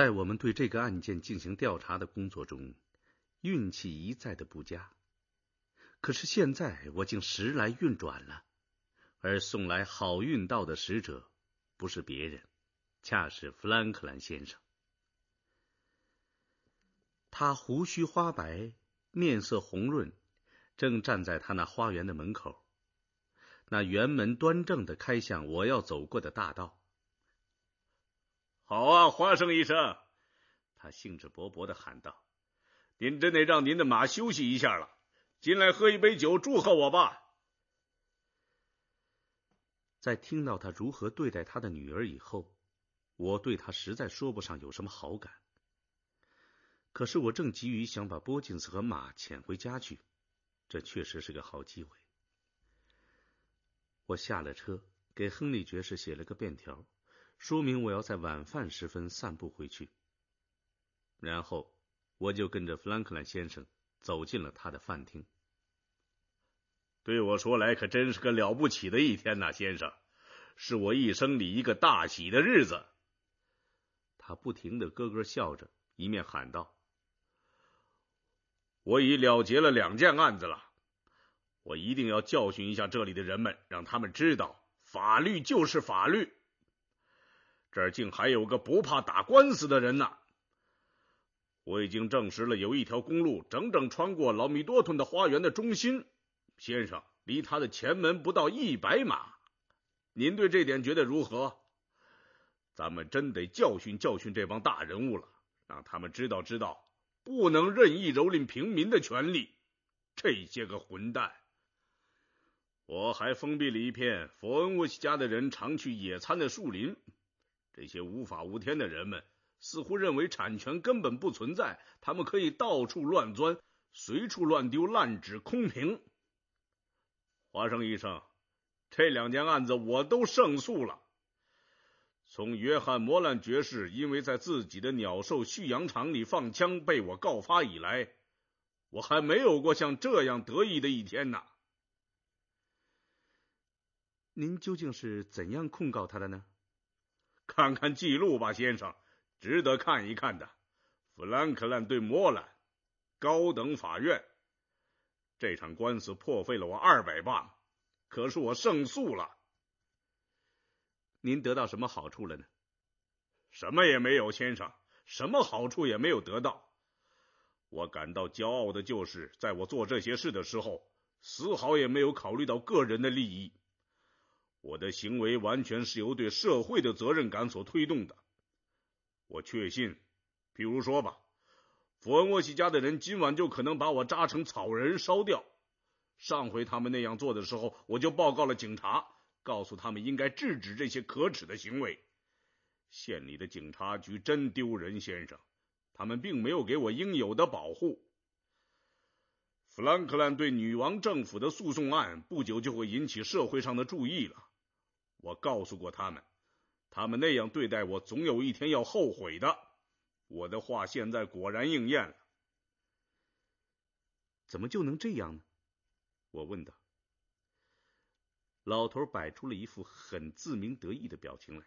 在我们对这个案件进行调查的工作中，运气一再的不佳。可是现在我竟时来运转了，而送来好运到的使者不是别人，恰是弗兰克兰先生。他胡须花白，面色红润，正站在他那花园的门口，那园门端正的开向我要走过的大道。好啊，花生医生，他兴致勃勃地喊道：“您真得让您的马休息一下了，进来喝一杯酒祝贺我吧。”在听到他如何对待他的女儿以后，我对他实在说不上有什么好感。可是我正急于想把波金斯和马遣回家去，这确实是个好机会。我下了车，给亨利爵士写了个便条。说明我要在晚饭时分散步回去。然后我就跟着弗兰克兰先生走进了他的饭厅。对我说来可真是个了不起的一天呐，先生，是我一生里一个大喜的日子。他不停的咯咯笑着，一面喊道：“我已了结了两件案子了，我一定要教训一下这里的人们，让他们知道法律就是法律。”这儿竟还有个不怕打官司的人呢！我已经证实了，有一条公路整整穿过劳米多吞的花园的中心，先生，离他的前门不到一百码。您对这点觉得如何？咱们真得教训教训这帮大人物了，让他们知道知道，不能任意蹂躏平民的权利。这些个混蛋！我还封闭了一片佛恩沃奇家的人常去野餐的树林。这些无法无天的人们似乎认为产权根本不存在，他们可以到处乱钻，随处乱丢烂纸空瓶。华生医生，这两件案子我都胜诉了。从约翰·摩兰爵士因为在自己的鸟兽蓄养场里放枪被我告发以来，我还没有过像这样得意的一天呢。您究竟是怎样控告他的呢？看看记录吧，先生，值得看一看的。弗兰克兰对莫兰，高等法院，这场官司破费了我二百磅，可是我胜诉了。您得到什么好处了呢？什么也没有，先生，什么好处也没有得到。我感到骄傲的就是，在我做这些事的时候，丝毫也没有考虑到个人的利益。我的行为完全是由对社会的责任感所推动的。我确信，比如说吧，弗恩沃西家的人今晚就可能把我扎成草人烧掉。上回他们那样做的时候，我就报告了警察，告诉他们应该制止这些可耻的行为。县里的警察局真丢人，先生，他们并没有给我应有的保护。弗兰克兰对女王政府的诉讼案不久就会引起社会上的注意了。我告诉过他们，他们那样对待我，总有一天要后悔的。我的话现在果然应验了。怎么就能这样呢？我问道。老头摆出了一副很自鸣得意的表情来，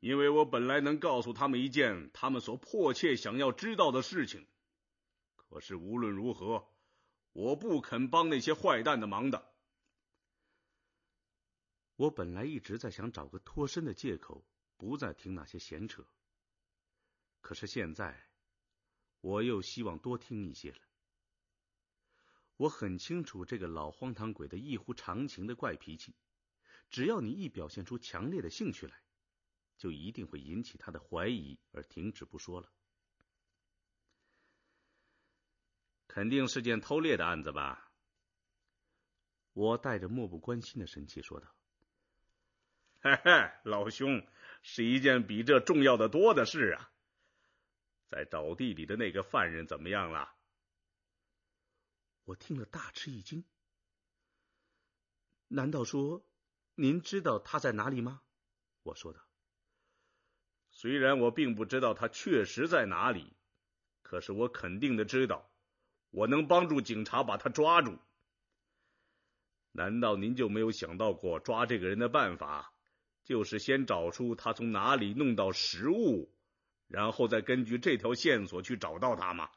因为我本来能告诉他们一件他们所迫切想要知道的事情，可是无论如何，我不肯帮那些坏蛋的忙的。我本来一直在想找个脱身的借口，不再听那些闲扯。可是现在，我又希望多听一些了。我很清楚这个老荒唐鬼的异乎常情的怪脾气，只要你一表现出强烈的兴趣来，就一定会引起他的怀疑而停止不说了。肯定是件偷猎的案子吧？我带着漠不关心的神气说道。嘿嘿，老兄，是一件比这重要的多的事啊！在沼地里的那个犯人怎么样了？我听了大吃一惊。难道说，您知道他在哪里吗？我说道。虽然我并不知道他确实在哪里，可是我肯定的知道，我能帮助警察把他抓住。难道您就没有想到过抓这个人的办法？就是先找出他从哪里弄到食物，然后再根据这条线索去找到他吗？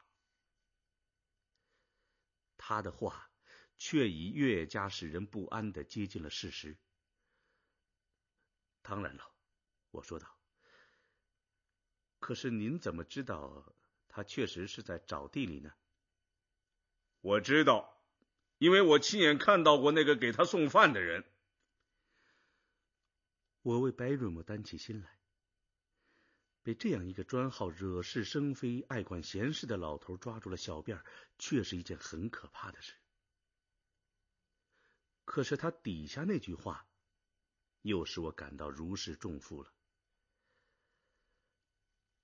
他的话却已越加使人不安的接近了事实。当然了，我说道。可是您怎么知道他确实是在沼地里呢？我知道，因为我亲眼看到过那个给他送饭的人。我为白瑞姆担起心来，被这样一个专好惹是生非、爱管闲事的老头抓住了小辫儿，是一件很可怕的事。可是他底下那句话，又使我感到如释重负了。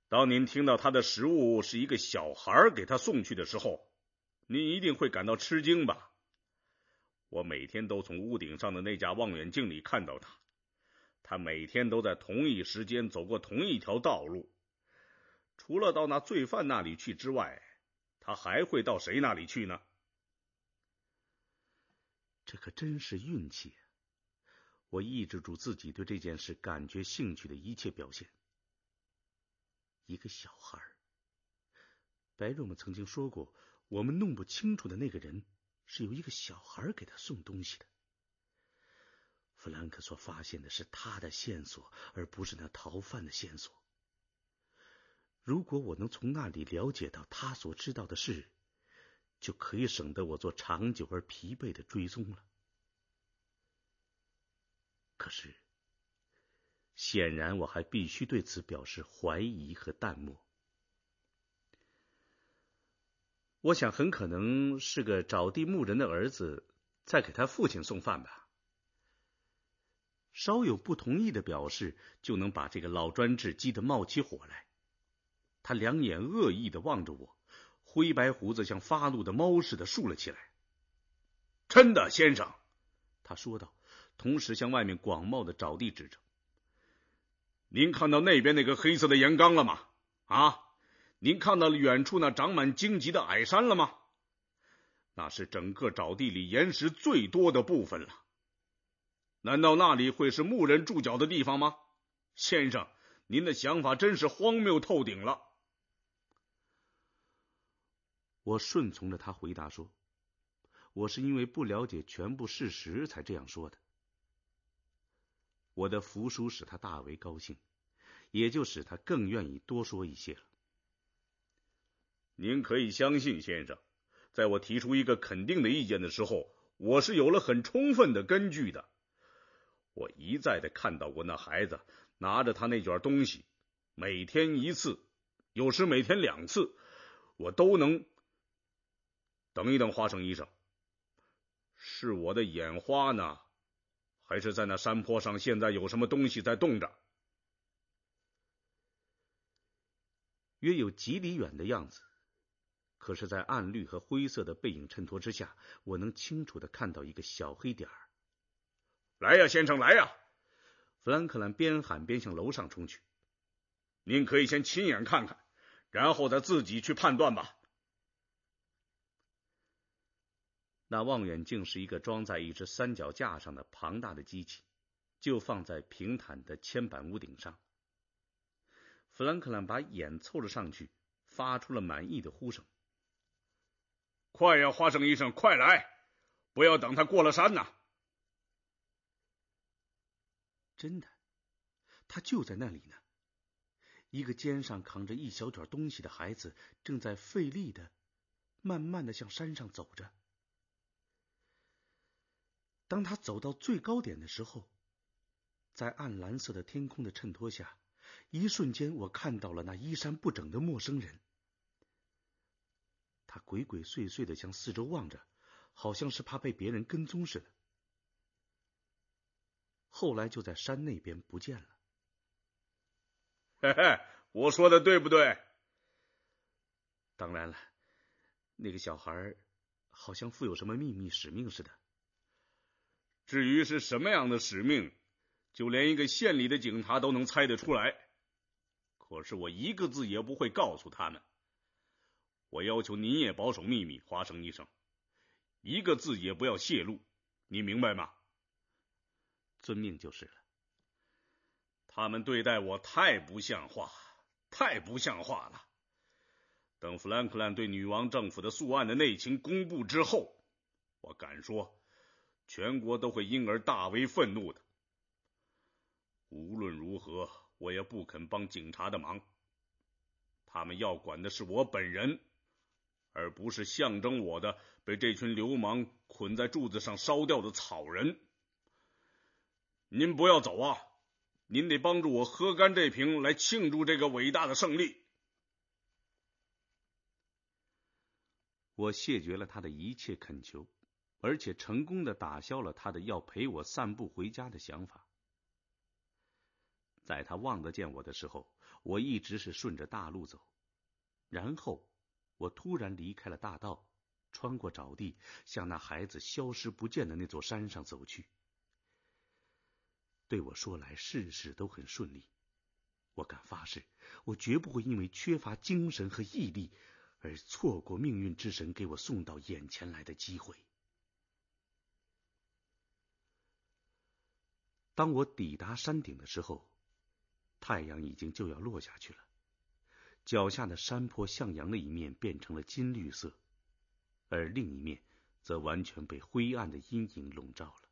当您听到他的食物是一个小孩给他送去的时候，您一定会感到吃惊吧？我每天都从屋顶上的那架望远镜里看到他。他每天都在同一时间走过同一条道路，除了到那罪犯那里去之外，他还会到谁那里去呢？这可真是运气！我抑制住自己对这件事感觉兴趣的一切表现。一个小孩，白若们曾经说过，我们弄不清楚的那个人是由一个小孩给他送东西的。弗兰克所发现的是他的线索，而不是那逃犯的线索。如果我能从那里了解到他所知道的事，就可以省得我做长久而疲惫的追踪了。可是，显然我还必须对此表示怀疑和淡漠。我想，很可能是个找地牧人的儿子在给他父亲送饭吧。稍有不同意的表示，就能把这个老专制激得冒起火来。他两眼恶意的望着我，灰白胡子像发怒的猫似的竖了起来。“真的，先生。”他说道，同时向外面广袤的沼地指着，“您看到那边那个黑色的岩缸了吗？啊，您看到了远处那长满荆棘的矮山了吗？那是整个沼地里岩石最多的部分了。”难道那里会是牧人住脚的地方吗？先生，您的想法真是荒谬透顶了。我顺从着他回答说：“我是因为不了解全部事实才这样说的。”我的服输使他大为高兴，也就使他更愿意多说一些了。您可以相信，先生，在我提出一个肯定的意见的时候，我是有了很充分的根据的。我一再的看到过那孩子拿着他那卷东西，每天一次，有时每天两次，我都能等一等花生医生。是我的眼花呢，还是在那山坡上现在有什么东西在动着？约有几里远的样子，可是，在暗绿和灰色的背影衬托之下，我能清楚的看到一个小黑点儿。来呀，先生，来呀！弗兰克兰边喊边向楼上冲去。您可以先亲眼看看，然后再自己去判断吧。那望远镜是一个装在一只三脚架上的庞大的机器，就放在平坦的铅板屋顶上。弗兰克兰把眼凑了上去，发出了满意的呼声：“快呀，花生医生，快来！不要等他过了山呐！”真的，他就在那里呢。一个肩上扛着一小卷东西的孩子，正在费力的、慢慢的向山上走着。当他走到最高点的时候，在暗蓝色的天空的衬托下，一瞬间我看到了那衣衫不整的陌生人。他鬼鬼祟祟的向四周望着，好像是怕被别人跟踪似的。后来就在山那边不见了。嘿嘿，我说的对不对？当然了，那个小孩好像负有什么秘密使命似的。至于是什么样的使命，就连一个县里的警察都能猜得出来。可是我一个字也不会告诉他们。我要求您也保守秘密，华生医生，一个字也不要泄露。你明白吗？遵命就是了。他们对待我太不像话，太不像话了。等弗兰克兰对女王政府的诉案的内情公布之后，我敢说，全国都会因而大为愤怒的。无论如何，我也不肯帮警察的忙。他们要管的是我本人，而不是象征我的被这群流氓捆在柱子上烧掉的草人。您不要走啊！您得帮助我喝干这瓶，来庆祝这个伟大的胜利。我谢绝了他的一切恳求，而且成功的打消了他的要陪我散步回家的想法。在他望得见我的时候，我一直是顺着大路走，然后我突然离开了大道，穿过沼地，向那孩子消失不见的那座山上走去。对我说来，事事都很顺利。我敢发誓，我绝不会因为缺乏精神和毅力而错过命运之神给我送到眼前来的机会。当我抵达山顶的时候，太阳已经就要落下去了。脚下的山坡向阳的一面变成了金绿色，而另一面则完全被灰暗的阴影笼罩了。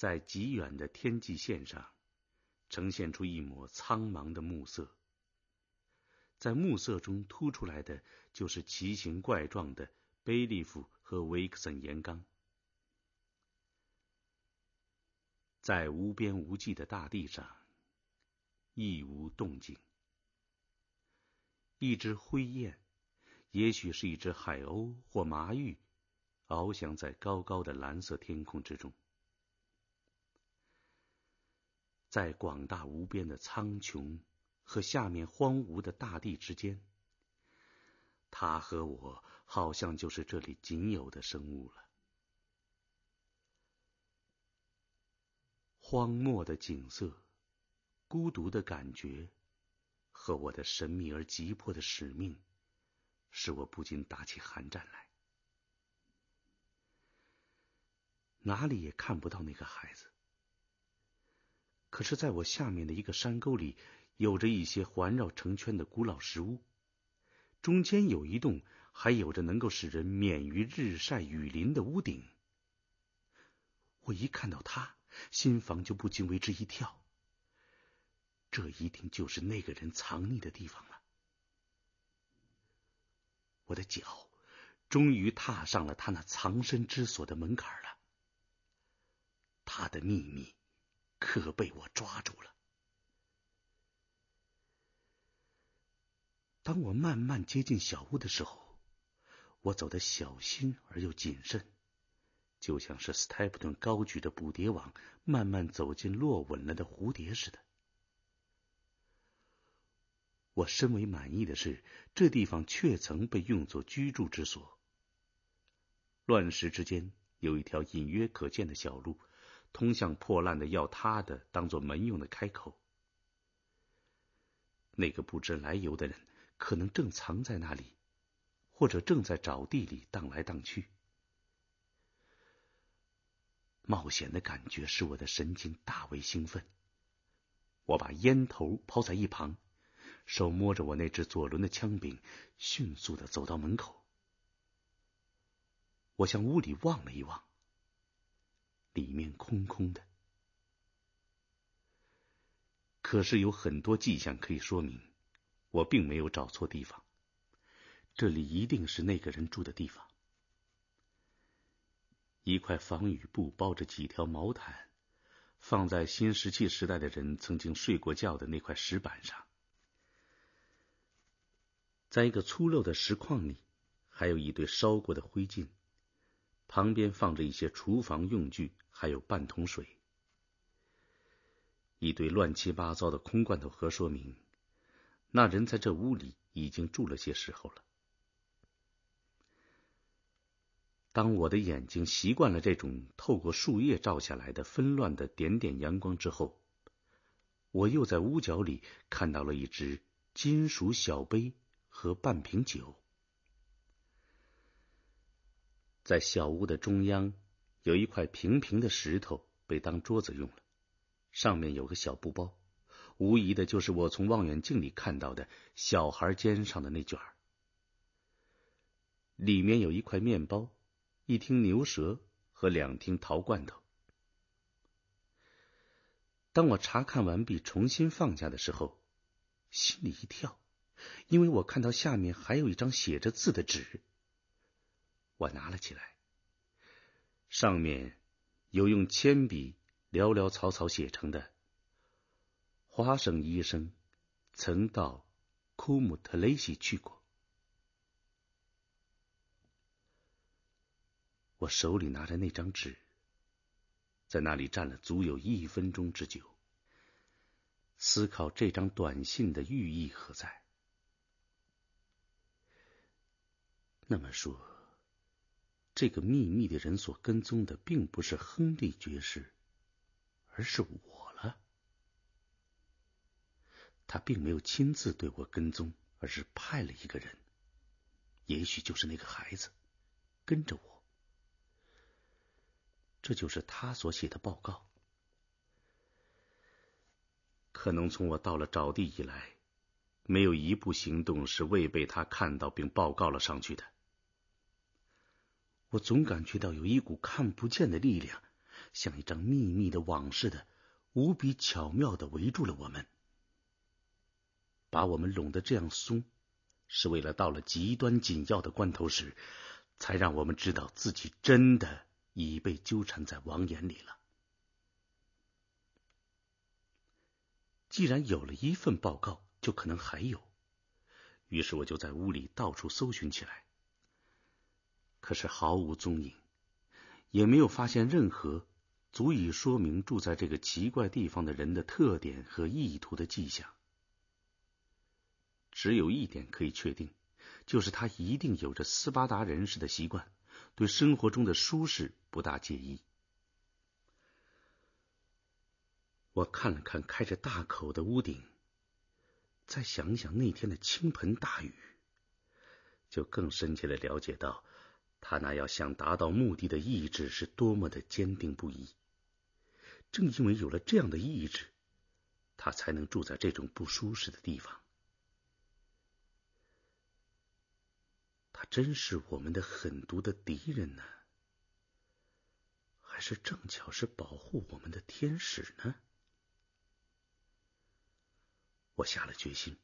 在极远的天际线上，呈现出一抹苍茫的暮色。在暮色中突出来的就是奇形怪状的贝利夫和维克森岩缸。在无边无际的大地上，亦无动静。一只灰雁，也许是一只海鸥或麻鹬，翱翔在高高的蓝色天空之中。在广大无边的苍穹和下面荒芜的大地之间，他和我好像就是这里仅有的生物了。荒漠的景色、孤独的感觉和我的神秘而急迫的使命，使我不禁打起寒战来。哪里也看不到那个孩子。可是，在我下面的一个山沟里，有着一些环绕成圈的古老石屋，中间有一栋，还有着能够使人免于日晒雨淋的屋顶。我一看到他，心房就不禁为之一跳。这一定就是那个人藏匿的地方了。我的脚，终于踏上了他那藏身之所的门槛了。他的秘密。可被我抓住了。当我慢慢接近小屋的时候，我走得小心而又谨慎，就像是斯泰普顿高举着捕蝶网，慢慢走进落稳了的蝴蝶似的。我深为满意的是，这地方确曾被用作居住之所。乱石之间有一条隐约可见的小路。通向破烂的、要塌的、当做门用的开口。那个不知来由的人可能正藏在那里，或者正在沼地里荡来荡去。冒险的感觉使我的神经大为兴奋。我把烟头抛在一旁，手摸着我那只左轮的枪柄，迅速的走到门口。我向屋里望了一望。里面空空的，可是有很多迹象可以说明，我并没有找错地方。这里一定是那个人住的地方。一块防雨布包着几条毛毯，放在新石器时代的人曾经睡过觉的那块石板上。在一个粗陋的石框里，还有一堆烧过的灰烬。旁边放着一些厨房用具，还有半桶水，一堆乱七八糟的空罐头盒，说明那人在这屋里已经住了些时候了。当我的眼睛习惯了这种透过树叶照下来的纷乱的点点阳光之后，我又在屋角里看到了一只金属小杯和半瓶酒。在小屋的中央，有一块平平的石头被当桌子用了，上面有个小布包，无疑的就是我从望远镜里看到的小孩肩上的那卷儿。里面有一块面包，一听牛舌和两听陶罐头。当我查看完毕，重新放下的时候，心里一跳，因为我看到下面还有一张写着字的纸。我拿了起来，上面有用铅笔潦潦草草写成的。花生医生曾到库姆特雷西去过。我手里拿着那张纸，在那里站了足有一分钟之久，思考这张短信的寓意何在。那么说。这个秘密的人所跟踪的并不是亨利爵士，而是我了。他并没有亲自对我跟踪，而是派了一个人，也许就是那个孩子，跟着我。这就是他所写的报告。可能从我到了沼地以来，没有一步行动是未被他看到并报告了上去的。我总感觉到有一股看不见的力量，像一张密密的网似的，无比巧妙的围住了我们，把我们拢得这样松，是为了到了极端紧要的关头时，才让我们知道自己真的已被纠缠在网眼里了。既然有了一份报告，就可能还有，于是我就在屋里到处搜寻起来。可是毫无踪影，也没有发现任何足以说明住在这个奇怪地方的人的特点和意图的迹象。只有一点可以确定，就是他一定有着斯巴达人士的习惯，对生活中的舒适不大介意。我看了看开着大口的屋顶，再想想那天的倾盆大雨，就更深切的了解到。他那要想达到目的的意志是多么的坚定不移。正因为有了这样的意志，他才能住在这种不舒适的地方。他真是我们的狠毒的敌人呢，还是正巧是保护我们的天使呢？我下了决心，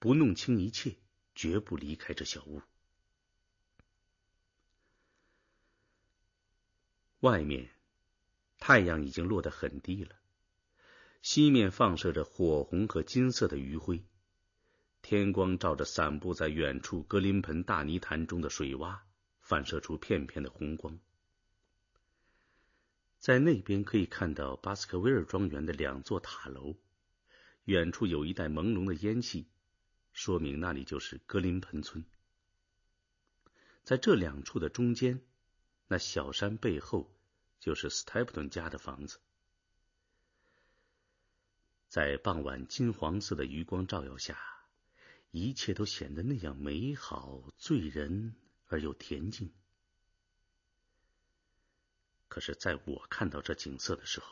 不弄清一切，绝不离开这小屋。外面，太阳已经落得很低了，西面放射着火红和金色的余晖，天光照着散布在远处格林盆大泥潭中的水洼，反射出片片的红光。在那边可以看到巴斯克维尔庄园的两座塔楼，远处有一带朦胧的烟气，说明那里就是格林盆村。在这两处的中间。那小山背后就是斯泰普顿家的房子，在傍晚金黄色的余光照耀下，一切都显得那样美好、醉人而又恬静。可是，在我看到这景色的时候，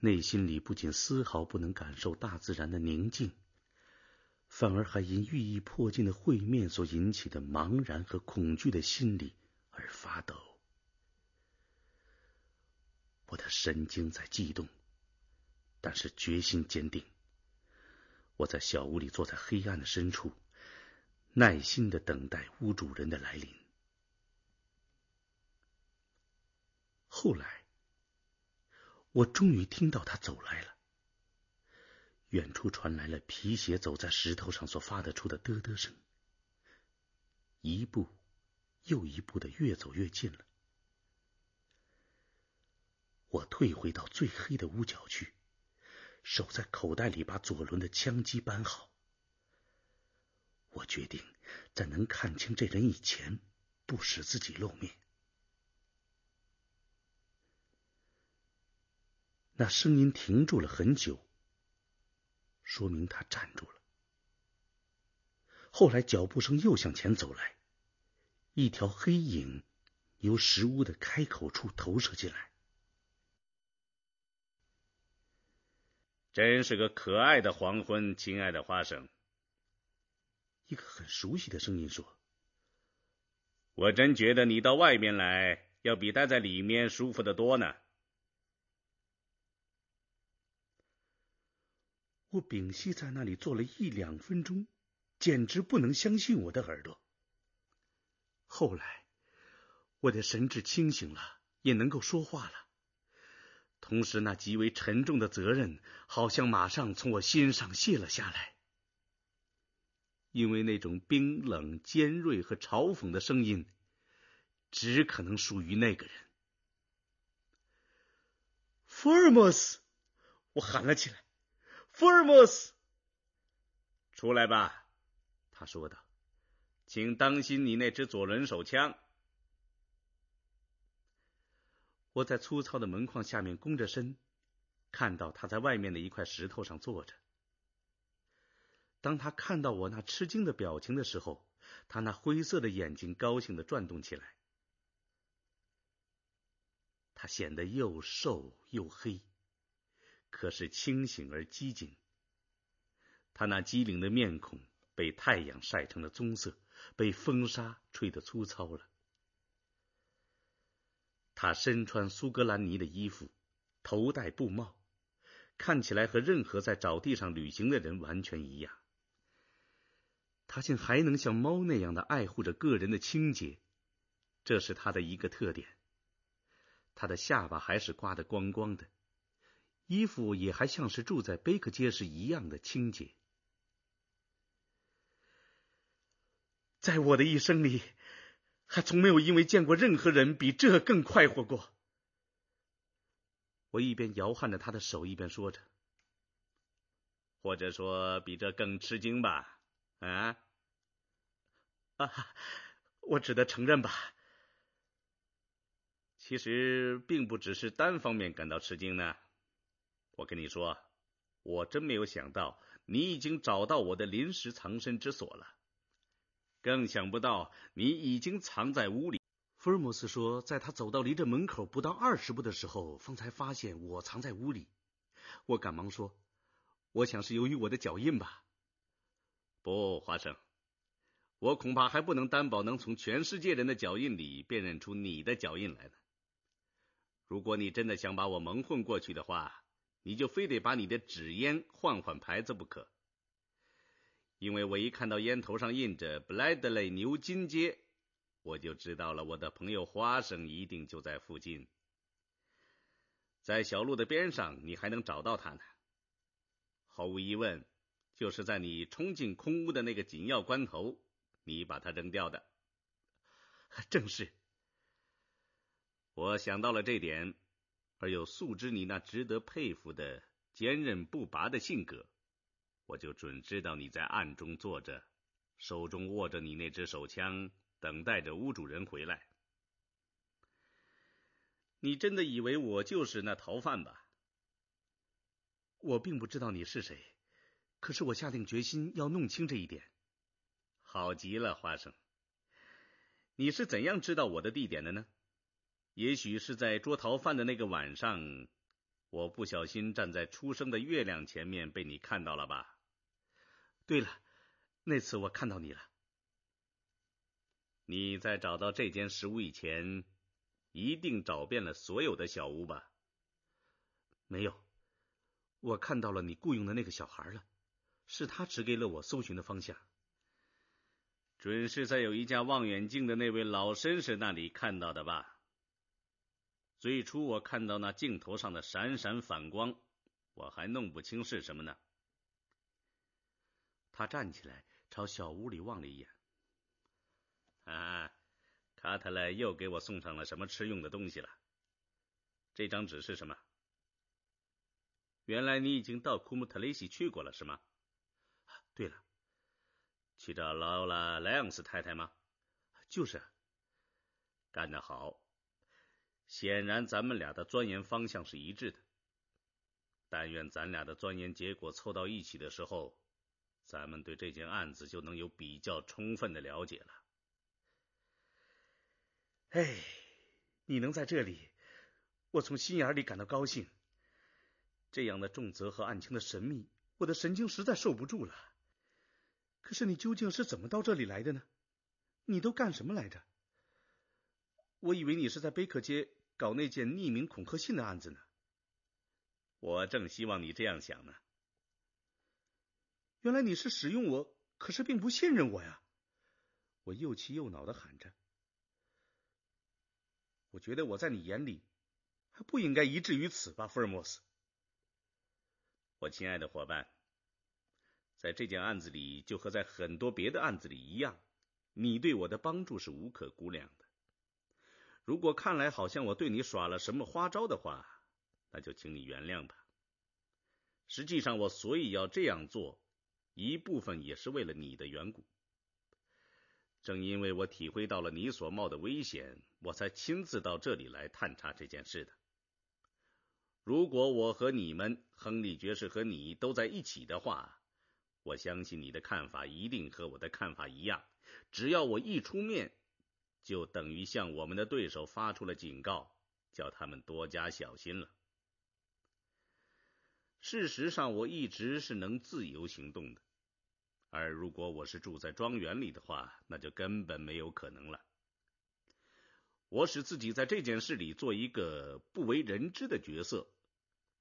内心里不仅丝毫不能感受大自然的宁静，反而还因寓意迫近的会面所引起的茫然和恐惧的心理而发抖。我的神经在悸动，但是决心坚定。我在小屋里坐在黑暗的深处，耐心的等待屋主人的来临。后来，我终于听到他走来了。远处传来了皮鞋走在石头上所发得出的嘚嘚声，一步又一步的越走越近了。我退回到最黑的屋角去，手在口袋里把左轮的枪机扳好。我决定在能看清这人以前，不使自己露面。那声音停住了很久，说明他站住了。后来脚步声又向前走来，一条黑影由石屋的开口处投射进来。真是个可爱的黄昏，亲爱的花生。一个很熟悉的声音说：“我真觉得你到外面来，要比待在里面舒服的多呢。”我屏息在那里坐了一两分钟，简直不能相信我的耳朵。后来，我的神志清醒了，也能够说话了。同时，那极为沉重的责任好像马上从我心上卸了下来，因为那种冰冷、尖锐和嘲讽的声音，只可能属于那个人。福尔摩斯，我喊了起来：“福尔摩斯，出来吧！”他说道：“请当心你那只左轮手枪。”我在粗糙的门框下面弓着身，看到他在外面的一块石头上坐着。当他看到我那吃惊的表情的时候，他那灰色的眼睛高兴的转动起来。他显得又瘦又黑，可是清醒而机警。他那机灵的面孔被太阳晒成了棕色，被风沙吹得粗糙了。他身穿苏格兰尼的衣服，头戴布帽，看起来和任何在沼地上旅行的人完全一样。他竟还能像猫那样的爱护着个人的清洁，这是他的一个特点。他的下巴还是刮得光光的，衣服也还像是住在贝克街时一样的清洁。在我的一生里。还从没有因为见过任何人比这更快活过。我一边摇撼着他的手，一边说着，或者说比这更吃惊吧，啊？啊我只得承认吧，其实并不只是单方面感到吃惊呢。我跟你说，我真没有想到你已经找到我的临时藏身之所了。更想不到你已经藏在屋里。福尔摩斯说，在他走到离这门口不到二十步的时候，方才发现我藏在屋里。我赶忙说：“我想是由于我的脚印吧。”不，华生，我恐怕还不能担保能从全世界人的脚印里辨认出你的脚印来呢。如果你真的想把我蒙混过去的话，你就非得把你的纸烟换换牌子不可。因为我一看到烟头上印着布莱德 y 牛津街，我就知道了我的朋友花生一定就在附近，在小路的边上，你还能找到他呢。毫无疑问，就是在你冲进空屋的那个紧要关头，你把它扔掉的。正是。我想到了这点，而又素知你那值得佩服的坚韧不拔的性格。我就准知道你在暗中坐着，手中握着你那支手枪，等待着屋主人回来。你真的以为我就是那逃犯吧？我并不知道你是谁，可是我下定决心要弄清这一点。好极了，花生。你是怎样知道我的地点的呢？也许是在捉逃犯的那个晚上，我不小心站在初升的月亮前面，被你看到了吧？对了，那次我看到你了。你在找到这间石屋以前，一定找遍了所有的小屋吧？没有，我看到了你雇佣的那个小孩了，是他指给了我搜寻的方向。准是在有一架望远镜的那位老绅士那里看到的吧？最初我看到那镜头上的闪闪反光，我还弄不清是什么呢。他站起来，朝小屋里望了一眼。啊，卡特莱又给我送上了什么吃用的东西了？这张纸是什么？原来你已经到库姆特雷西去过了，是吗？对了，去找劳拉·莱昂斯太太吗？就是，干得好！显然，咱们俩的钻研方向是一致的。但愿咱俩的钻研结果凑到一起的时候。咱们对这件案子就能有比较充分的了解了。哎，你能在这里，我从心眼里感到高兴。这样的重责和案情的神秘，我的神经实在受不住了。可是你究竟是怎么到这里来的呢？你都干什么来着？我以为你是在贝克街搞那件匿名恐吓信的案子呢。我正希望你这样想呢。原来你是使用我，可是并不信任我呀！我又气又恼的喊着：“我觉得我在你眼里还不应该一至于此吧，福尔摩斯，我亲爱的伙伴，在这件案子里就和在很多别的案子里一样，你对我的帮助是无可估量的。如果看来好像我对你耍了什么花招的话，那就请你原谅吧。实际上，我所以要这样做。”一部分也是为了你的缘故。正因为我体会到了你所冒的危险，我才亲自到这里来探查这件事的。如果我和你们，亨利爵士和你都在一起的话，我相信你的看法一定和我的看法一样。只要我一出面，就等于向我们的对手发出了警告，叫他们多加小心了。事实上，我一直是能自由行动的，而如果我是住在庄园里的话，那就根本没有可能了。我使自己在这件事里做一个不为人知的角色，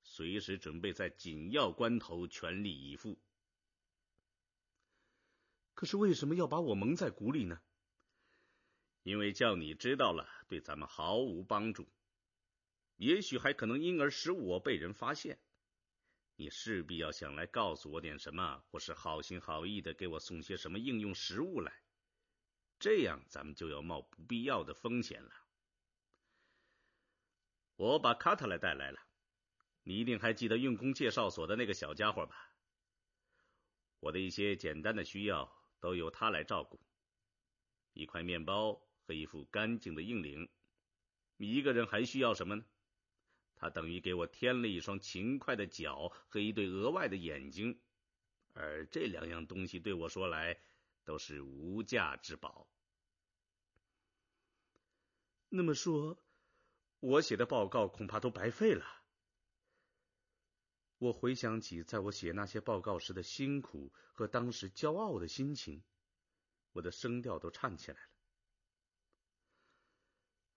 随时准备在紧要关头全力以赴。可是，为什么要把我蒙在鼓里呢？因为叫你知道了，对咱们毫无帮助，也许还可能因而使我被人发现。你势必要想来告诉我点什么，或是好心好意的给我送些什么应用食物来，这样咱们就要冒不必要的风险了。我把卡特来带来了，你一定还记得用工介绍所的那个小家伙吧？我的一些简单的需要都由他来照顾，一块面包和一副干净的硬领。你一个人还需要什么呢？他等于给我添了一双勤快的脚和一对额外的眼睛，而这两样东西对我说来都是无价之宝。那么说，我写的报告恐怕都白费了。我回想起在我写那些报告时的辛苦和当时骄傲的心情，我的声调都颤起来了。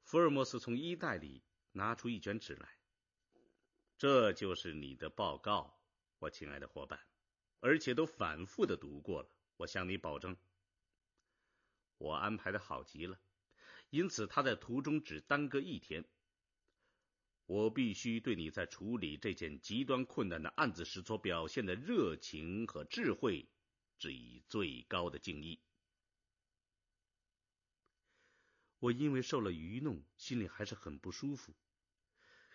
福尔摩斯从衣袋里拿出一卷纸来。这就是你的报告，我亲爱的伙伴，而且都反复的读过了。我向你保证，我安排的好极了，因此他在途中只耽搁一天。我必须对你在处理这件极端困难的案子时所表现的热情和智慧致以最高的敬意。我因为受了愚弄，心里还是很不舒服。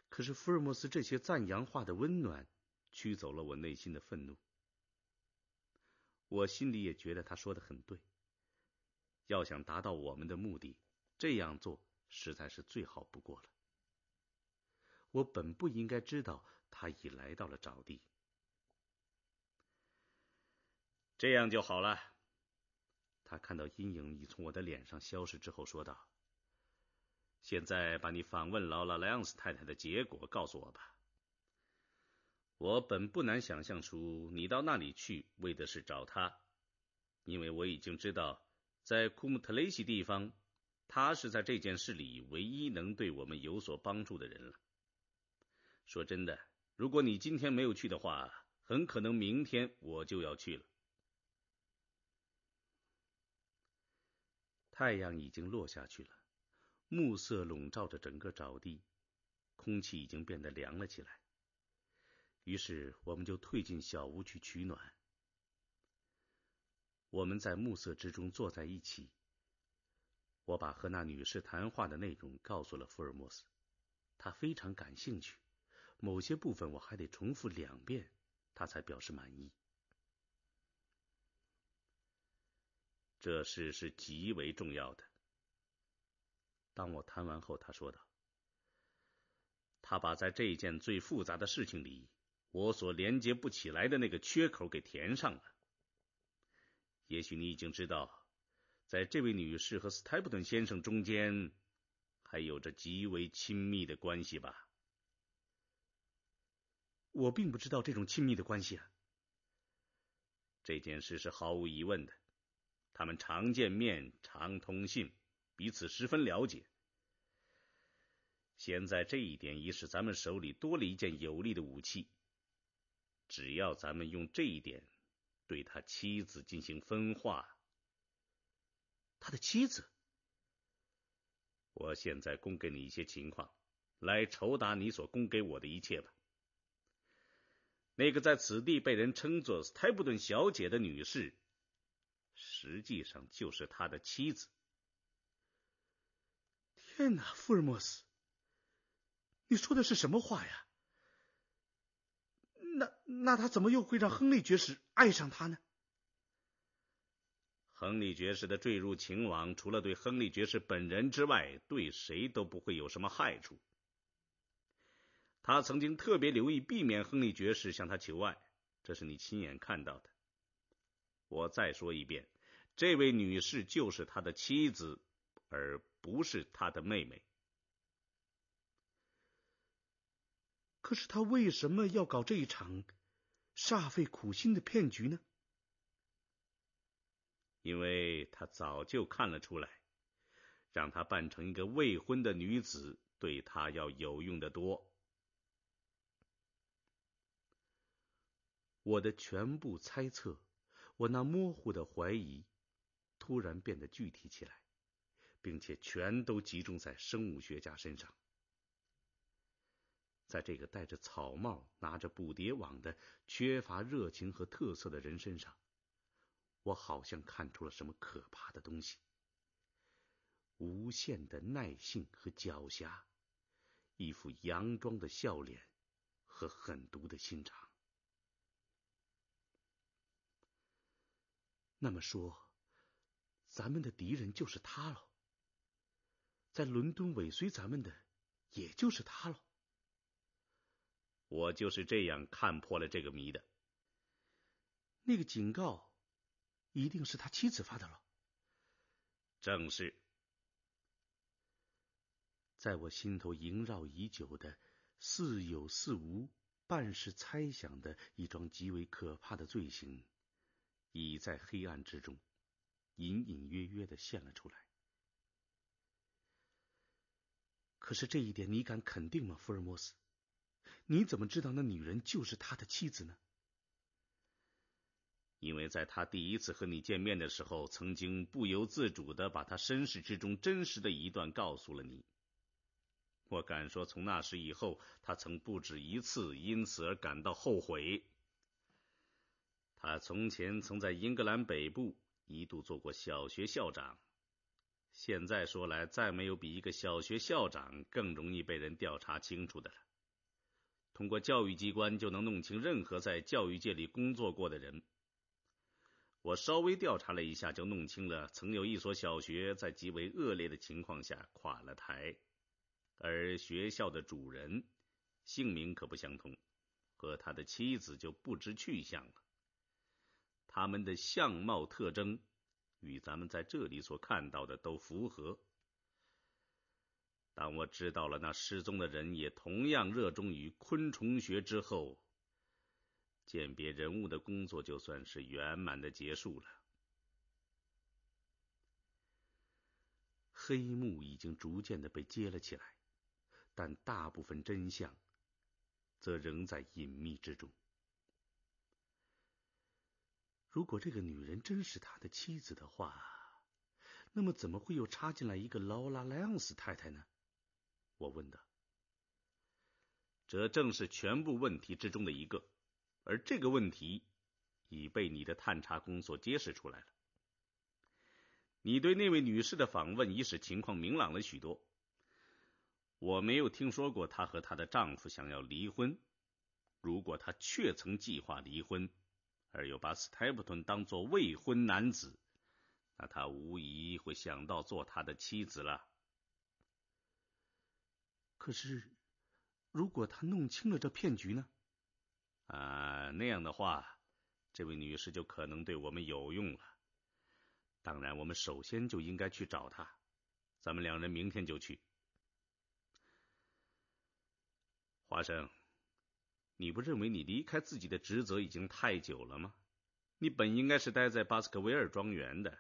可是福尔摩斯这些赞扬话的温暖，驱走了我内心的愤怒。我心里也觉得他说的很对。要想达到我们的目的，这样做实在是最好不过了。我本不应该知道他已来到了沼地。这样就好了，他看到阴影已从我的脸上消失之后说道。现在把你访问劳拉·莱昂斯太太的结果告诉我吧。我本不难想象出你到那里去为的是找他，因为我已经知道在库姆特雷西地方，他是在这件事里唯一能对我们有所帮助的人了。说真的，如果你今天没有去的话，很可能明天我就要去了。太阳已经落下去了。暮色笼罩着整个沼地，空气已经变得凉了起来。于是我们就退进小屋去取暖。我们在暮色之中坐在一起。我把和那女士谈话的内容告诉了福尔摩斯，他非常感兴趣。某些部分我还得重复两遍，他才表示满意。这事是极为重要的。当我谈完后，他说道：“他把在这件最复杂的事情里我所连接不起来的那个缺口给填上了。也许你已经知道，在这位女士和斯泰普顿先生中间还有着极为亲密的关系吧？我并不知道这种亲密的关系。啊。这件事是毫无疑问的，他们常见面，常通信。”彼此十分了解，现在这一点已使咱们手里多了一件有力的武器。只要咱们用这一点，对他妻子进行分化。他的妻子，我现在供给你一些情况，来酬答你所供给我的一切吧。那个在此地被人称作斯泰布顿小姐的女士，实际上就是他的妻子。天哪，福尔摩斯，你说的是什么话呀？那那他怎么又会让亨利爵士爱上他呢？亨利爵士的坠入情网，除了对亨利爵士本人之外，对谁都不会有什么害处。他曾经特别留意避免亨利爵士向他求爱，这是你亲眼看到的。我再说一遍，这位女士就是他的妻子。而不是他的妹妹。可是他为什么要搞这一场煞费苦心的骗局呢？因为他早就看了出来，让他扮成一个未婚的女子，对他要有用的多。我的全部猜测，我那模糊的怀疑，突然变得具体起来。并且全都集中在生物学家身上。在这个戴着草帽、拿着捕蝶网的缺乏热情和特色的人身上，我好像看出了什么可怕的东西：无限的耐性和狡黠，一副佯装的笑脸和狠毒的心肠。那么说，咱们的敌人就是他喽？在伦敦尾随咱们的，也就是他了。我就是这样看破了这个谜的。那个警告，一定是他妻子发的了。正是，在我心头萦绕已久的、似有似无、半是猜想的一桩极为可怕的罪行，已在黑暗之中，隐隐约约的现了出来。可是这一点你敢肯定吗，福尔摩斯？你怎么知道那女人就是他的妻子呢？因为在他第一次和你见面的时候，曾经不由自主的把他身世之中真实的一段告诉了你。我敢说，从那时以后，他曾不止一次因此而感到后悔。他从前曾在英格兰北部一度做过小学校长。现在说来，再没有比一个小学校长更容易被人调查清楚的了。通过教育机关就能弄清任何在教育界里工作过的人。我稍微调查了一下，就弄清了曾有一所小学在极为恶劣的情况下垮了台，而学校的主人姓名可不相同，和他的妻子就不知去向了。他们的相貌特征。与咱们在这里所看到的都符合。当我知道了那失踪的人也同样热衷于昆虫学之后，鉴别人物的工作就算是圆满的结束了。黑幕已经逐渐的被揭了起来，但大部分真相，则仍在隐秘之中。如果这个女人真是他的妻子的话，那么怎么会又插进来一个劳拉·莱昂斯太太呢？我问道。这正是全部问题之中的一个，而这个问题已被你的探查工作揭示出来了。你对那位女士的访问已使情况明朗了许多。我没有听说过她和她的丈夫想要离婚。如果她确曾计划离婚，而又把斯泰普顿当作未婚男子，那他无疑会想到做他的妻子了。可是，如果他弄清了这骗局呢？啊，那样的话，这位女士就可能对我们有用了。当然，我们首先就应该去找他。咱们两人明天就去。华生。你不认为你离开自己的职责已经太久了吗？你本应该是待在巴斯克维尔庄园的。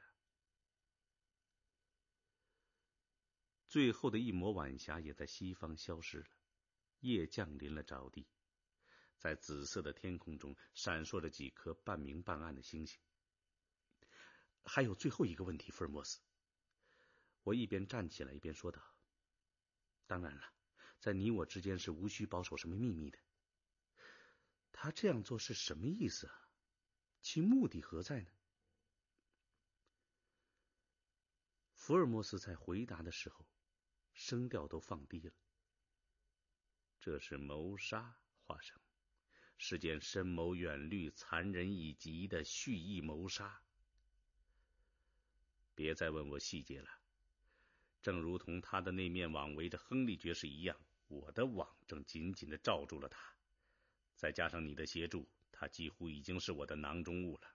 最后的一抹晚霞也在西方消失了，夜降临了沼地，在紫色的天空中闪烁着几颗半明半暗的星星。还有最后一个问题，福尔摩斯，我一边站起来一边说道。当然了，在你我之间是无需保守什么秘密的。他这样做是什么意思？啊？其目的何在呢？福尔摩斯在回答的时候，声调都放低了。这是谋杀，华生，是件深谋远虑、残忍以及的蓄意谋杀。别再问我细节了，正如同他的那面网围着亨利爵士一样，我的网正紧紧的罩住了他。再加上你的协助，他几乎已经是我的囊中物了。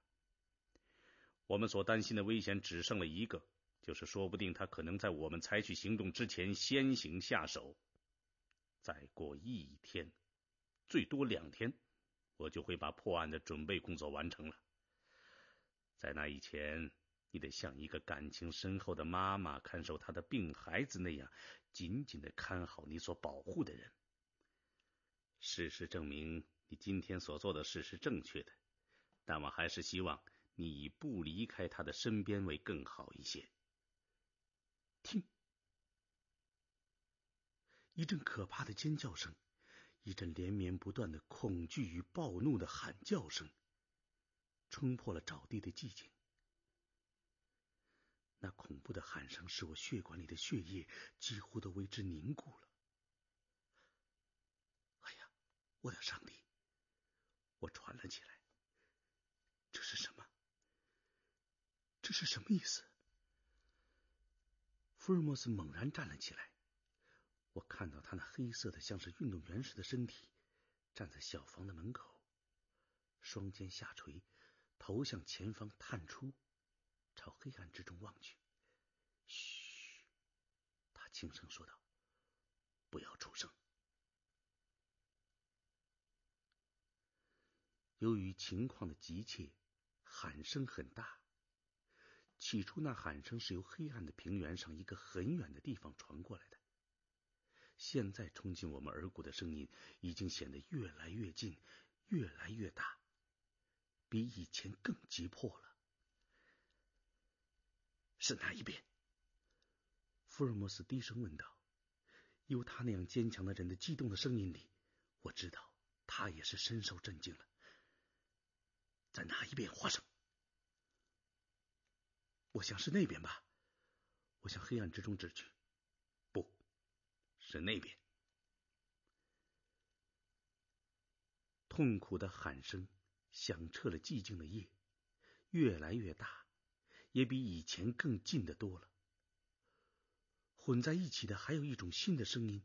我们所担心的危险只剩了一个，就是说不定他可能在我们采取行动之前先行下手。再过一天，最多两天，我就会把破案的准备工作完成了。在那以前，你得像一个感情深厚的妈妈看守她的病孩子那样，紧紧的看好你所保护的人。事实证明。你今天所做的事是正确的，但我还是希望你以不离开他的身边为更好一些。听，一阵可怕的尖叫声，一阵连绵不断的恐惧与暴怒的喊叫声，冲破了沼地的寂静。那恐怖的喊声使我血管里的血液几乎都为之凝固了。哎呀，我的上帝！我喘了起来，这是什么？这是什么意思？福尔摩斯猛然站了起来，我看到他那黑色的像是运动员似的身体站在小房的门口，双肩下垂，头向前方探出，朝黑暗之中望去。嘘，他轻声说道：“不要出声。”由于情况的急切，喊声很大。起初那喊声是由黑暗的平原上一个很远的地方传过来的，现在冲进我们耳鼓的声音已经显得越来越近，越来越大，比以前更急迫了。是哪一边？福尔摩斯低声问道。由他那样坚强的人的激动的声音里，我知道他也是深受震惊了。在哪一边？花生，我想是那边吧。我向黑暗之中指去，不，是那边。痛苦的喊声响彻了寂静的夜，越来越大，也比以前更近的多了。混在一起的还有一种新的声音，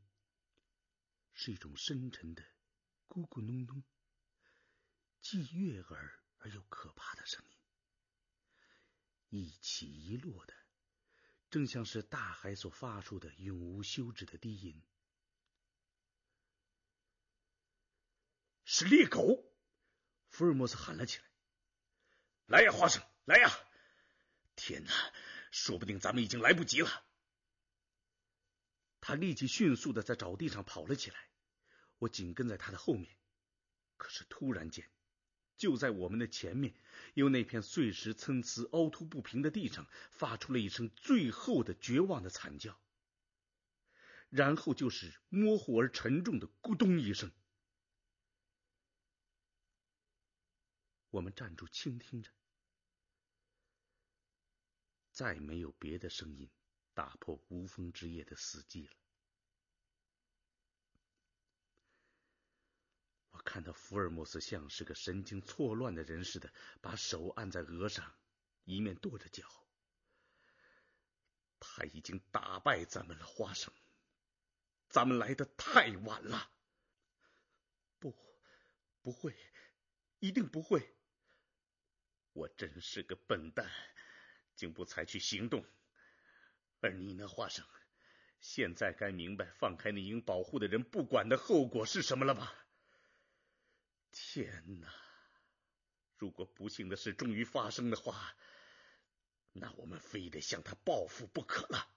是一种深沉的咕咕哝哝，既悦耳。而又可怕的声音，一起一落的，正像是大海所发出的永无休止的低吟。是猎狗！福尔摩斯喊了起来：“来呀，花生！来呀！”天哪，说不定咱们已经来不及了。他立即迅速的在沼地上跑了起来，我紧跟在他的后面。可是突然间，就在我们的前面，由那片碎石参差、凹凸不平的地上，发出了一声最后的、绝望的惨叫，然后就是模糊而沉重的“咕咚”一声。我们站住，倾听着，再没有别的声音打破无风之夜的死寂了。看到福尔摩斯像是个神经错乱的人似的，把手按在额上，一面跺着脚。他已经打败咱们了，花生，咱们来的太晚了。不，不会，一定不会。我真是个笨蛋，竟不采取行动。而你呢，花生，现在该明白放开那应保护的人不管的后果是什么了吧？天哪！如果不幸的事终于发生的话，那我们非得向他报复不可了。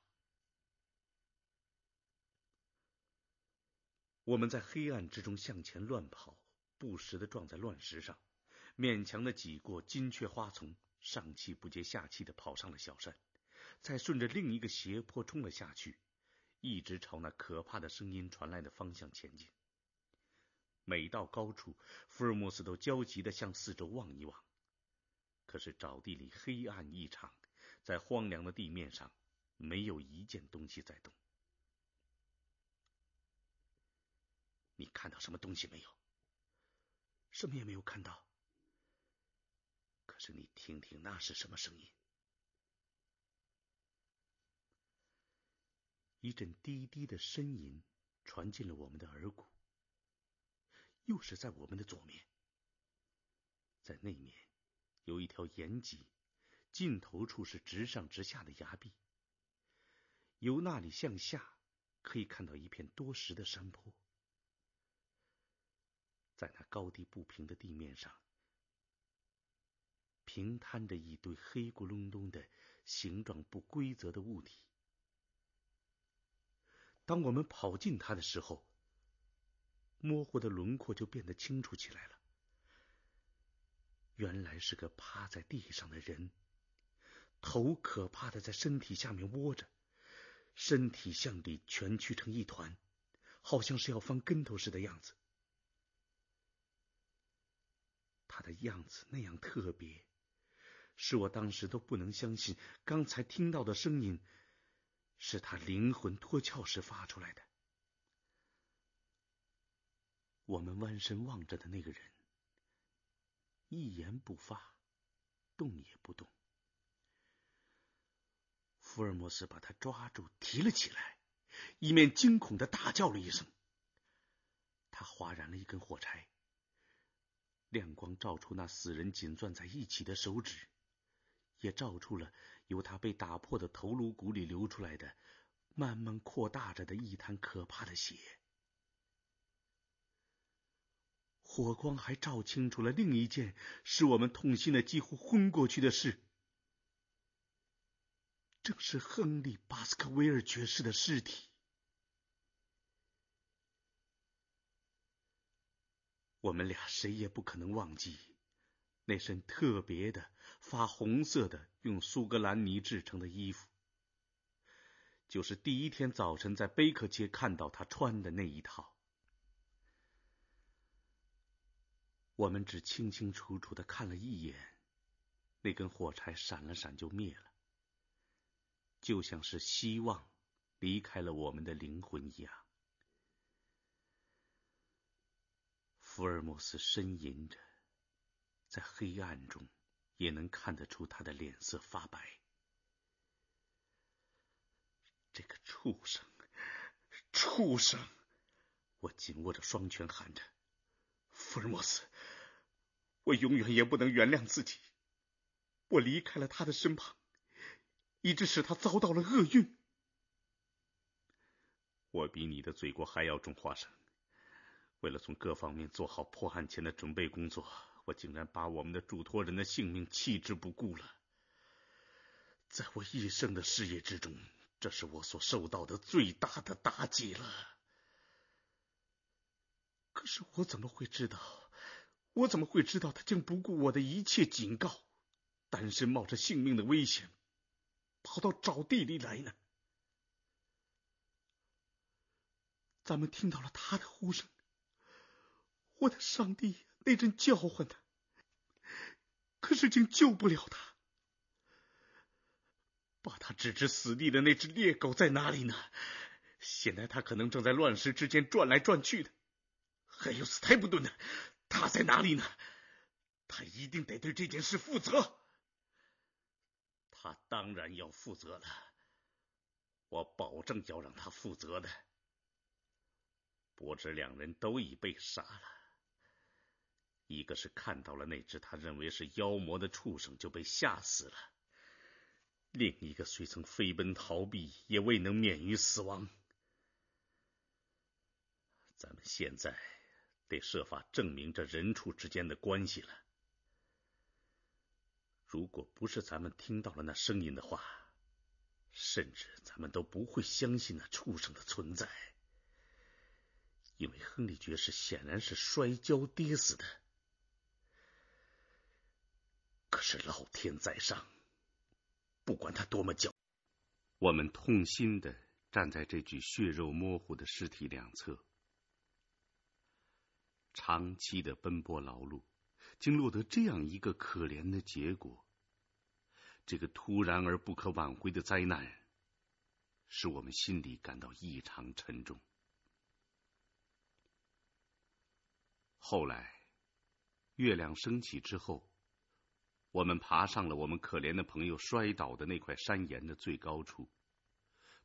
我们在黑暗之中向前乱跑，不时的撞在乱石上，勉强的挤过金雀花丛，上气不接下气的跑上了小山，再顺着另一个斜坡冲了下去，一直朝那可怕的声音传来的方向前进。每到高处，福尔摩斯都焦急地向四周望一望。可是沼地里黑暗异常，在荒凉的地面上，没有一件东西在动。你看到什么东西没有？什么也没有看到。可是你听听，那是什么声音？一阵低低的呻吟传进了我们的耳骨。又是在我们的左面，在那面有一条岩脊，尽头处是直上直下的崖壁。由那里向下可以看到一片多石的山坡，在那高低不平的地面上，平摊着一堆黑咕隆咚的、形状不规则的物体。当我们跑进它的时候，模糊的轮廓就变得清楚起来了。原来是个趴在地上的人，头可怕的在身体下面窝着，身体向里蜷曲成一团，好像是要翻跟头似的样子。他的样子那样特别，使我当时都不能相信刚才听到的声音是他灵魂脱壳时发出来的。我们弯身望着的那个人，一言不发，动也不动。福尔摩斯把他抓住，提了起来，一面惊恐的大叫了一声。他划燃了一根火柴，亮光照出那死人紧攥在一起的手指，也照出了由他被打破的头颅骨里流出来的、慢慢扩大着的一滩可怕的血。火光还照清楚了另一件使我们痛心的几乎昏过去的事，正是亨利·巴斯克维尔爵士的尸体。我们俩谁也不可能忘记那身特别的、发红色的、用苏格兰泥制成的衣服，就是第一天早晨在贝克街看到他穿的那一套。我们只清清楚楚的看了一眼，那根火柴闪了闪就灭了，就像是希望离开了我们的灵魂一样。福尔摩斯呻吟着，在黑暗中也能看得出他的脸色发白。这个畜生，畜生！我紧握着双拳喊着：“福尔摩斯！”我永远也不能原谅自己，我离开了他的身旁，以致使他遭到了厄运。我比你的罪过还要重，华生。为了从各方面做好破案前的准备工作，我竟然把我们的嘱托人的性命弃之不顾了。在我一生的事业之中，这是我所受到的最大的打击了。可是我怎么会知道？我怎么会知道他竟不顾我的一切警告，单身冒着性命的危险跑到沼地里来呢？咱们听到了他的呼声，我的上帝，那阵叫唤的，可是竟救不了他。把他置之死地的那只猎狗在哪里呢？现在他可能正在乱石之间转来转去的。还有斯泰布顿呢？他在哪里呢？他一定得对这件事负责。他当然要负责了，我保证要让他负责的。不知两人都已被杀了，一个是看到了那只他认为是妖魔的畜生就被吓死了，另一个虽曾飞奔逃避，也未能免于死亡。咱们现在。得设法证明这人畜之间的关系了。如果不是咱们听到了那声音的话，甚至咱们都不会相信那畜生的存在。因为亨利爵士显然是摔跤跌死的。可是老天在上，不管他多么狡，我们痛心的站在这具血肉模糊的尸体两侧。长期的奔波劳碌，竟落得这样一个可怜的结果。这个突然而不可挽回的灾难，使我们心里感到异常沉重。后来，月亮升起之后，我们爬上了我们可怜的朋友摔倒的那块山岩的最高处，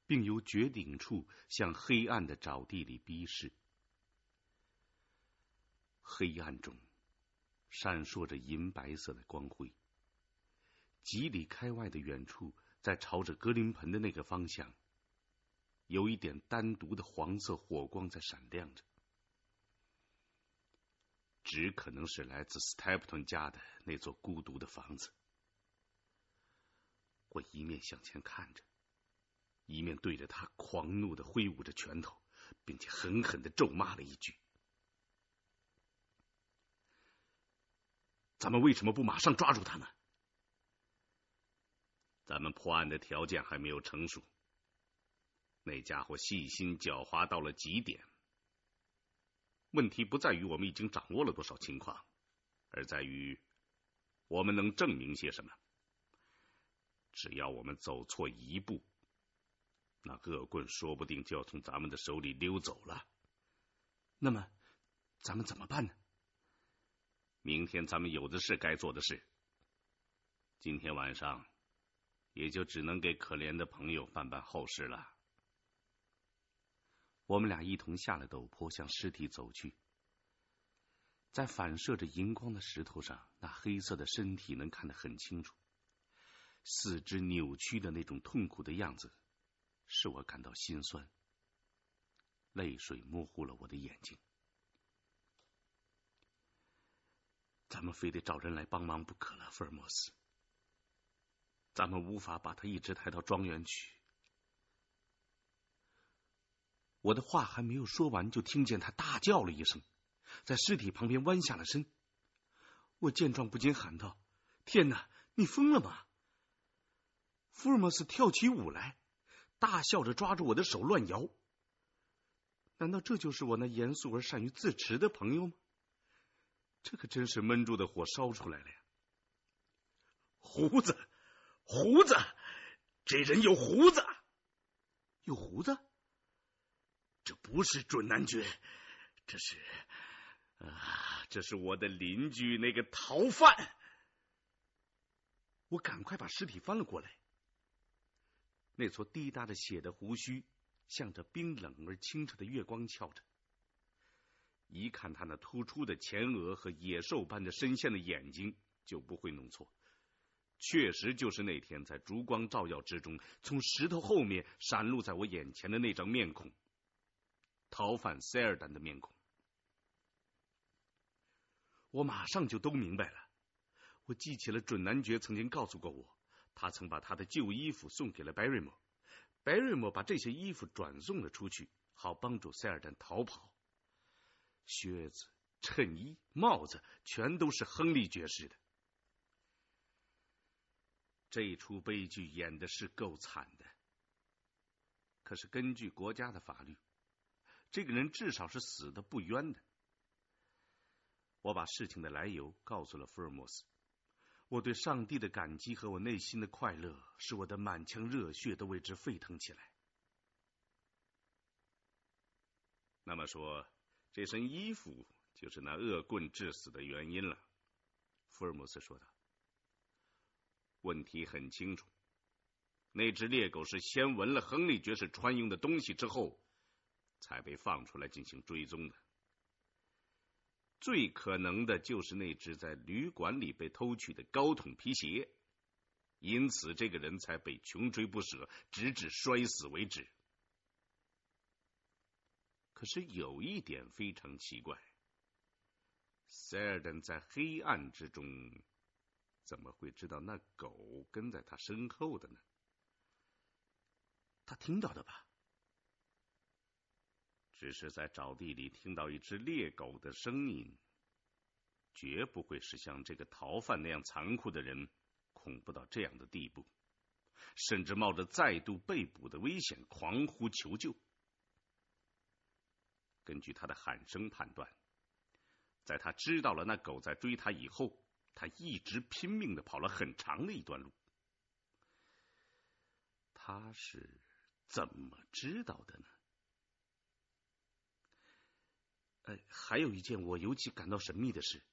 并由绝顶处向黑暗的沼地里逼视。黑暗中闪烁着银白色的光辉。几里开外的远处，在朝着格林盆的那个方向，有一点单独的黄色火光在闪亮着。只可能是来自斯泰普顿家的那座孤独的房子。我一面向前看着，一面对着他狂怒的挥舞着拳头，并且狠狠的咒骂了一句。咱们为什么不马上抓住他呢？咱们破案的条件还没有成熟。那家伙细心狡猾到了极点。问题不在于我们已经掌握了多少情况，而在于我们能证明些什么。只要我们走错一步，那恶棍说不定就要从咱们的手里溜走了。那么，咱们怎么办呢？明天咱们有的是该做的事。今天晚上也就只能给可怜的朋友办办后事了。我们俩一同下了陡坡，向尸体走去。在反射着银光的石头上，那黑色的身体能看得很清楚，四肢扭曲的那种痛苦的样子，使我感到心酸，泪水模糊了我的眼睛。咱们非得找人来帮忙不可了，福尔摩斯。咱们无法把他一直抬到庄园去。我的话还没有说完，就听见他大叫了一声，在尸体旁边弯下了身。我见状不禁喊道：“天哪，你疯了吗？”福尔摩斯跳起舞来，大笑着抓住我的手乱摇。难道这就是我那严肃而善于自持的朋友吗？这可真是闷住的火烧出来了呀！胡子，胡子，这人有胡子，有胡子，这不是准男爵，这是啊，这是我的邻居那个逃犯。我赶快把尸体翻了过来，那撮滴答着血的胡须，向着冰冷而清澈的月光翘着。一看他那突出的前额和野兽般的深陷的眼睛，就不会弄错。确实就是那天在烛光照耀之中，从石头后面闪露在我眼前的那张面孔——逃犯塞尔丹的面孔。我马上就都明白了。我记起了准男爵曾经告诉过我，他曾把他的旧衣服送给了白瑞莫，白瑞莫把这些衣服转送了出去，好帮助塞尔丹逃跑。靴子、衬衣、帽子全都是亨利爵士的。这一出悲剧演的是够惨的，可是根据国家的法律，这个人至少是死的不冤的。我把事情的来由告诉了福尔摩斯，我对上帝的感激和我内心的快乐，使我的满腔热血都为之沸腾起来。那么说。这身衣服就是那恶棍致死的原因了，福尔摩斯说道。问题很清楚，那只猎狗是先闻了亨利爵士穿用的东西之后，才被放出来进行追踪的。最可能的就是那只在旅馆里被偷取的高筒皮鞋，因此这个人才被穷追不舍，直至摔死为止。可是有一点非常奇怪，塞尔登在黑暗之中怎么会知道那狗跟在他身后的呢？他听到的吧？只是在沼地里听到一只猎狗的声音，绝不会是像这个逃犯那样残酷的人，恐怖到这样的地步，甚至冒着再度被捕的危险狂呼求救。根据他的喊声判断，在他知道了那狗在追他以后，他一直拼命的跑了很长的一段路。他是怎么知道的呢？呃，还有一件我尤其感到神秘的事。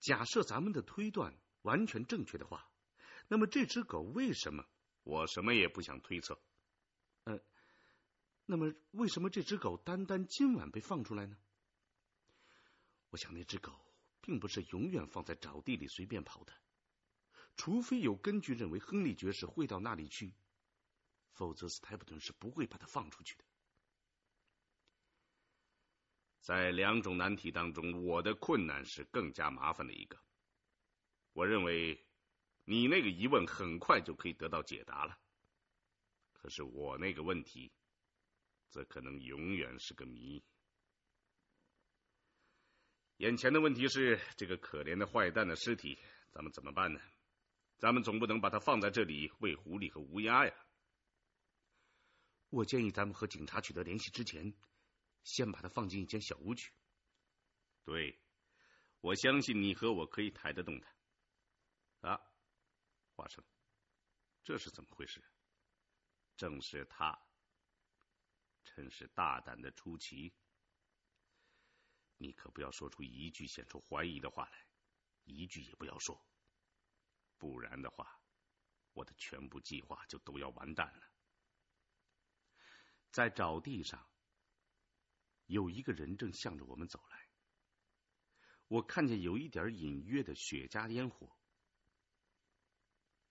假设咱们的推断完全正确的话，那么这只狗为什么？我什么也不想推测。那么，为什么这只狗单单今晚被放出来呢？我想那只狗并不是永远放在沼地里随便跑的，除非有根据认为亨利爵士会到那里去，否则斯泰普顿是不会把它放出去的。在两种难题当中，我的困难是更加麻烦的一个。我认为你那个疑问很快就可以得到解答了，可是我那个问题。则可能永远是个谜。眼前的问题是，这个可怜的坏蛋的尸体，咱们怎么办呢？咱们总不能把它放在这里喂狐狸和乌鸦呀。我建议咱们和警察取得联系之前，先把它放进一间小屋去。对，我相信你和我可以抬得动它。啊，华生，这是怎么回事？正是他。真是大胆的出奇！你可不要说出一句显出怀疑的话来，一句也不要说，不然的话，我的全部计划就都要完蛋了。在沼地上，有一个人正向着我们走来。我看见有一点隐约的雪茄烟火，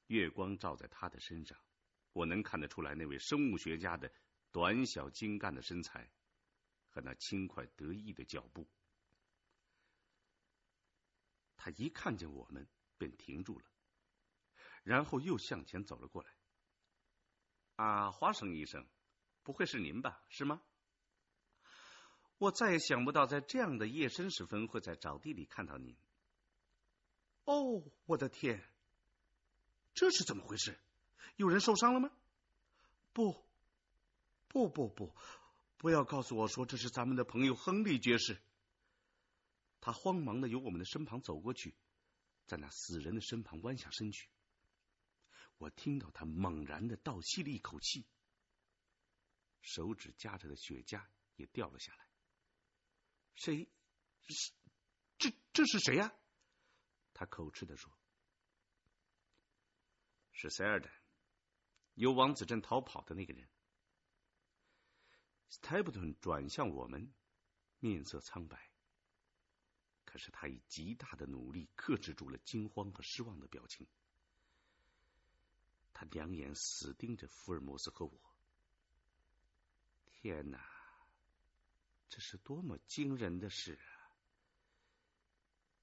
月光照在他的身上，我能看得出来那位生物学家的。短小精干的身材和那轻快得意的脚步，他一看见我们便停住了，然后又向前走了过来。啊，花生医生，不会是您吧？是吗？我再也想不到在这样的夜深时分会在沼地里看到您。哦，我的天，这是怎么回事？有人受伤了吗？不。不不不！不要告诉我说这是咱们的朋友亨利爵士。他慌忙的由我们的身旁走过去，在那死人的身旁弯下身去。我听到他猛然的倒吸了一口气，手指夹着的雪茄也掉了下来。谁？是这这是谁呀？他口吃的说：“是塞尔丹，由王子镇逃跑的那个人。” s t e p e o n 转向我们，面色苍白。可是他以极大的努力克制住了惊慌和失望的表情。他两眼死盯着福尔摩斯和我。天哪，这是多么惊人的事啊！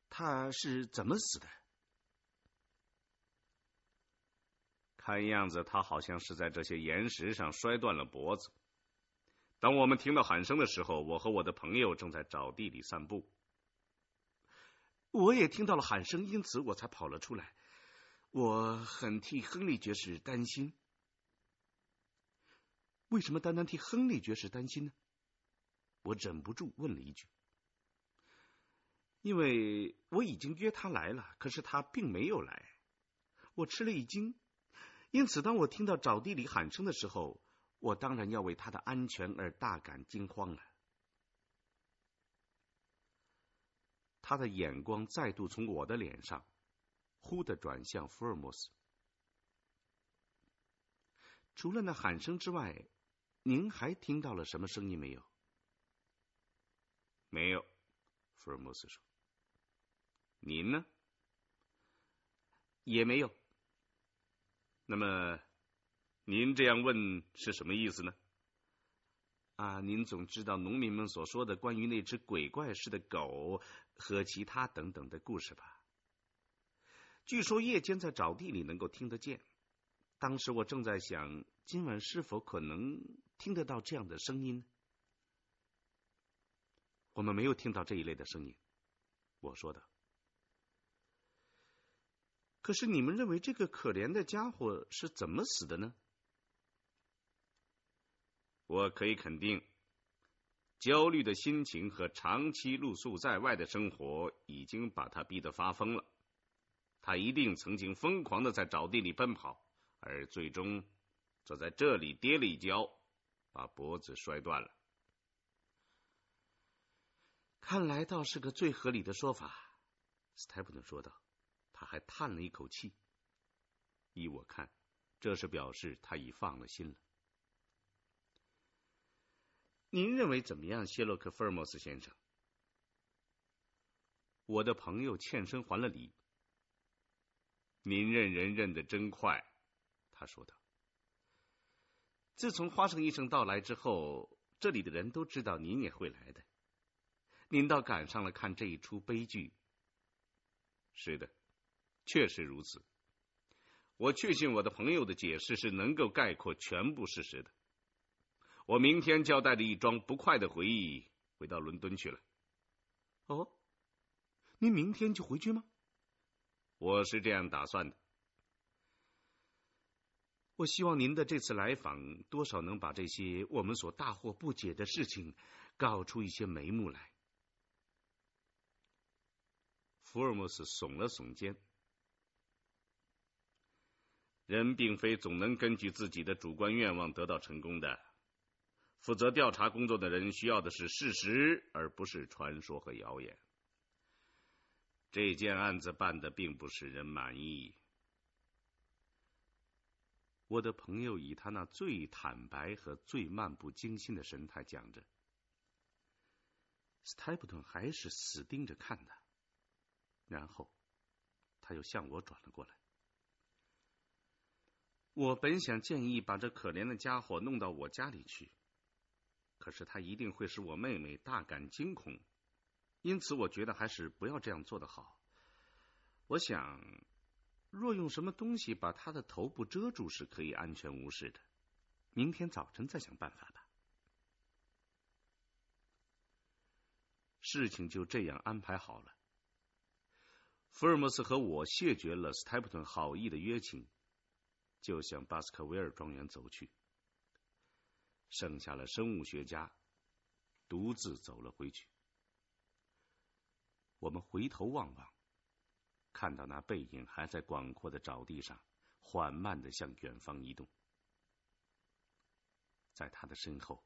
他是怎么死的？看样子，他好像是在这些岩石上摔断了脖子。当我们听到喊声的时候，我和我的朋友正在沼地里散步。我也听到了喊声，因此我才跑了出来。我很替亨利爵士担心。为什么单单替亨利爵士担心呢？我忍不住问了一句。因为我已经约他来了，可是他并没有来，我吃了一惊。因此，当我听到沼地里喊声的时候。我当然要为他的安全而大感惊慌了。他的眼光再度从我的脸上，忽的转向福尔摩斯。除了那喊声之外，您还听到了什么声音没有？没有，福尔摩斯说。您呢？也没有。那么。您这样问是什么意思呢？啊，您总知道农民们所说的关于那只鬼怪似的狗和其他等等的故事吧？据说夜间在沼地里能够听得见。当时我正在想，今晚是否可能听得到这样的声音？我们没有听到这一类的声音，我说的。可是你们认为这个可怜的家伙是怎么死的呢？我可以肯定，焦虑的心情和长期露宿在外的生活已经把他逼得发疯了。他一定曾经疯狂的在沼地里奔跑，而最终则在这里跌了一跤，把脖子摔断了。看来倒是个最合理的说法，斯泰普顿说道。他还叹了一口气。依我看，这是表示他已放了心了。您认为怎么样，谢洛克·福尔摩斯先生？我的朋友欠身还了礼。您认人认得真快，他说道。自从花生医生到来之后，这里的人都知道您也会来的。您倒赶上了看这一出悲剧。是的，确实如此。我确信我的朋友的解释是能够概括全部事实的。我明天交代着一桩不快的回忆，回到伦敦去了。哦，您明天就回去吗？我是这样打算的。我希望您的这次来访，多少能把这些我们所大惑不解的事情，搞出一些眉目来。福尔摩斯耸了耸肩。人并非总能根据自己的主观愿望得到成功的。负责调查工作的人需要的是事实，而不是传说和谣言。这件案子办的并不使人满意。我的朋友以他那最坦白和最漫不经心的神态讲着，斯泰普顿还是死盯着看他，然后他又向我转了过来。我本想建议把这可怜的家伙弄到我家里去。可是他一定会使我妹妹大感惊恐，因此我觉得还是不要这样做的好。我想，若用什么东西把他的头部遮住是可以安全无事的。明天早晨再想办法吧。事情就这样安排好了。福尔摩斯和我谢绝了斯泰普顿好意的约请，就向巴斯克维尔庄园走去。剩下了生物学家，独自走了回去。我们回头望望，看到那背影还在广阔的沼地上缓慢的向远方移动。在他的身后，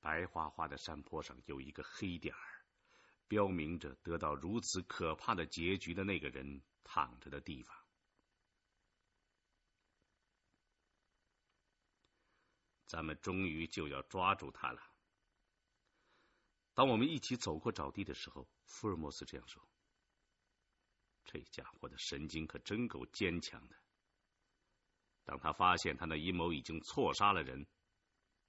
白花花的山坡上有一个黑点儿，标明着得到如此可怕的结局的那个人躺着的地方。咱们终于就要抓住他了。当我们一起走过沼地的时候，福尔摩斯这样说：“这家伙的神经可真够坚强的。当他发现他那阴谋已经错杀了人，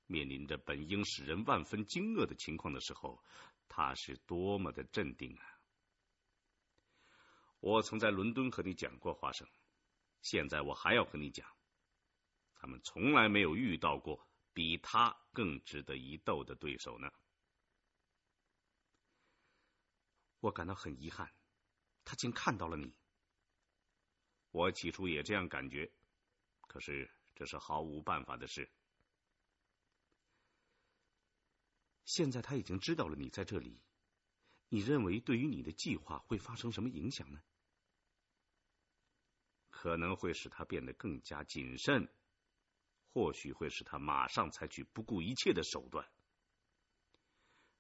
面临着本应使人万分惊愕的情况的时候，他是多么的镇定啊！”我曾在伦敦和你讲过花生，现在我还要和你讲，他们从来没有遇到过。比他更值得一斗的对手呢。我感到很遗憾，他竟看到了你。我起初也这样感觉，可是这是毫无办法的事。现在他已经知道了你在这里，你认为对于你的计划会发生什么影响呢？可能会使他变得更加谨慎。或许会使他马上采取不顾一切的手段。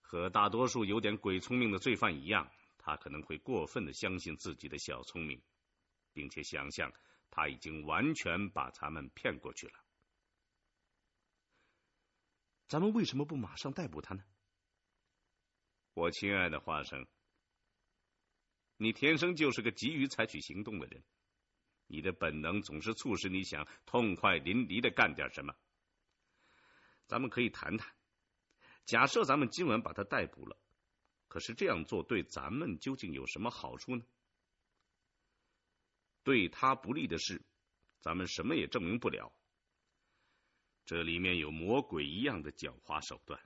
和大多数有点鬼聪明的罪犯一样，他可能会过分的相信自己的小聪明，并且想象他已经完全把咱们骗过去了。咱们为什么不马上逮捕他呢？我亲爱的花生，你天生就是个急于采取行动的人。你的本能总是促使你想痛快淋漓的干点什么。咱们可以谈谈。假设咱们今晚把他逮捕了，可是这样做对咱们究竟有什么好处呢？对他不利的事，咱们什么也证明不了。这里面有魔鬼一样的狡猾手段。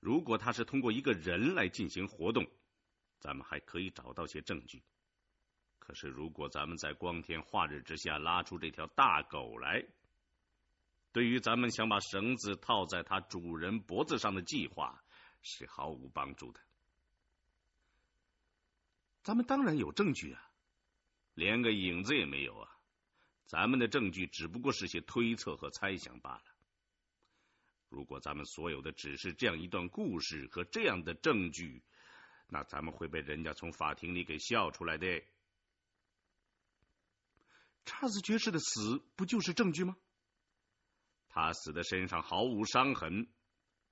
如果他是通过一个人来进行活动，咱们还可以找到些证据。可是，如果咱们在光天化日之下拉出这条大狗来，对于咱们想把绳子套在它主人脖子上的计划是毫无帮助的。咱们当然有证据啊，连个影子也没有啊！咱们的证据只不过是些推测和猜想罢了。如果咱们所有的只是这样一段故事和这样的证据，那咱们会被人家从法庭里给笑出来的。查尔斯爵士的死不就是证据吗？他死的身上毫无伤痕，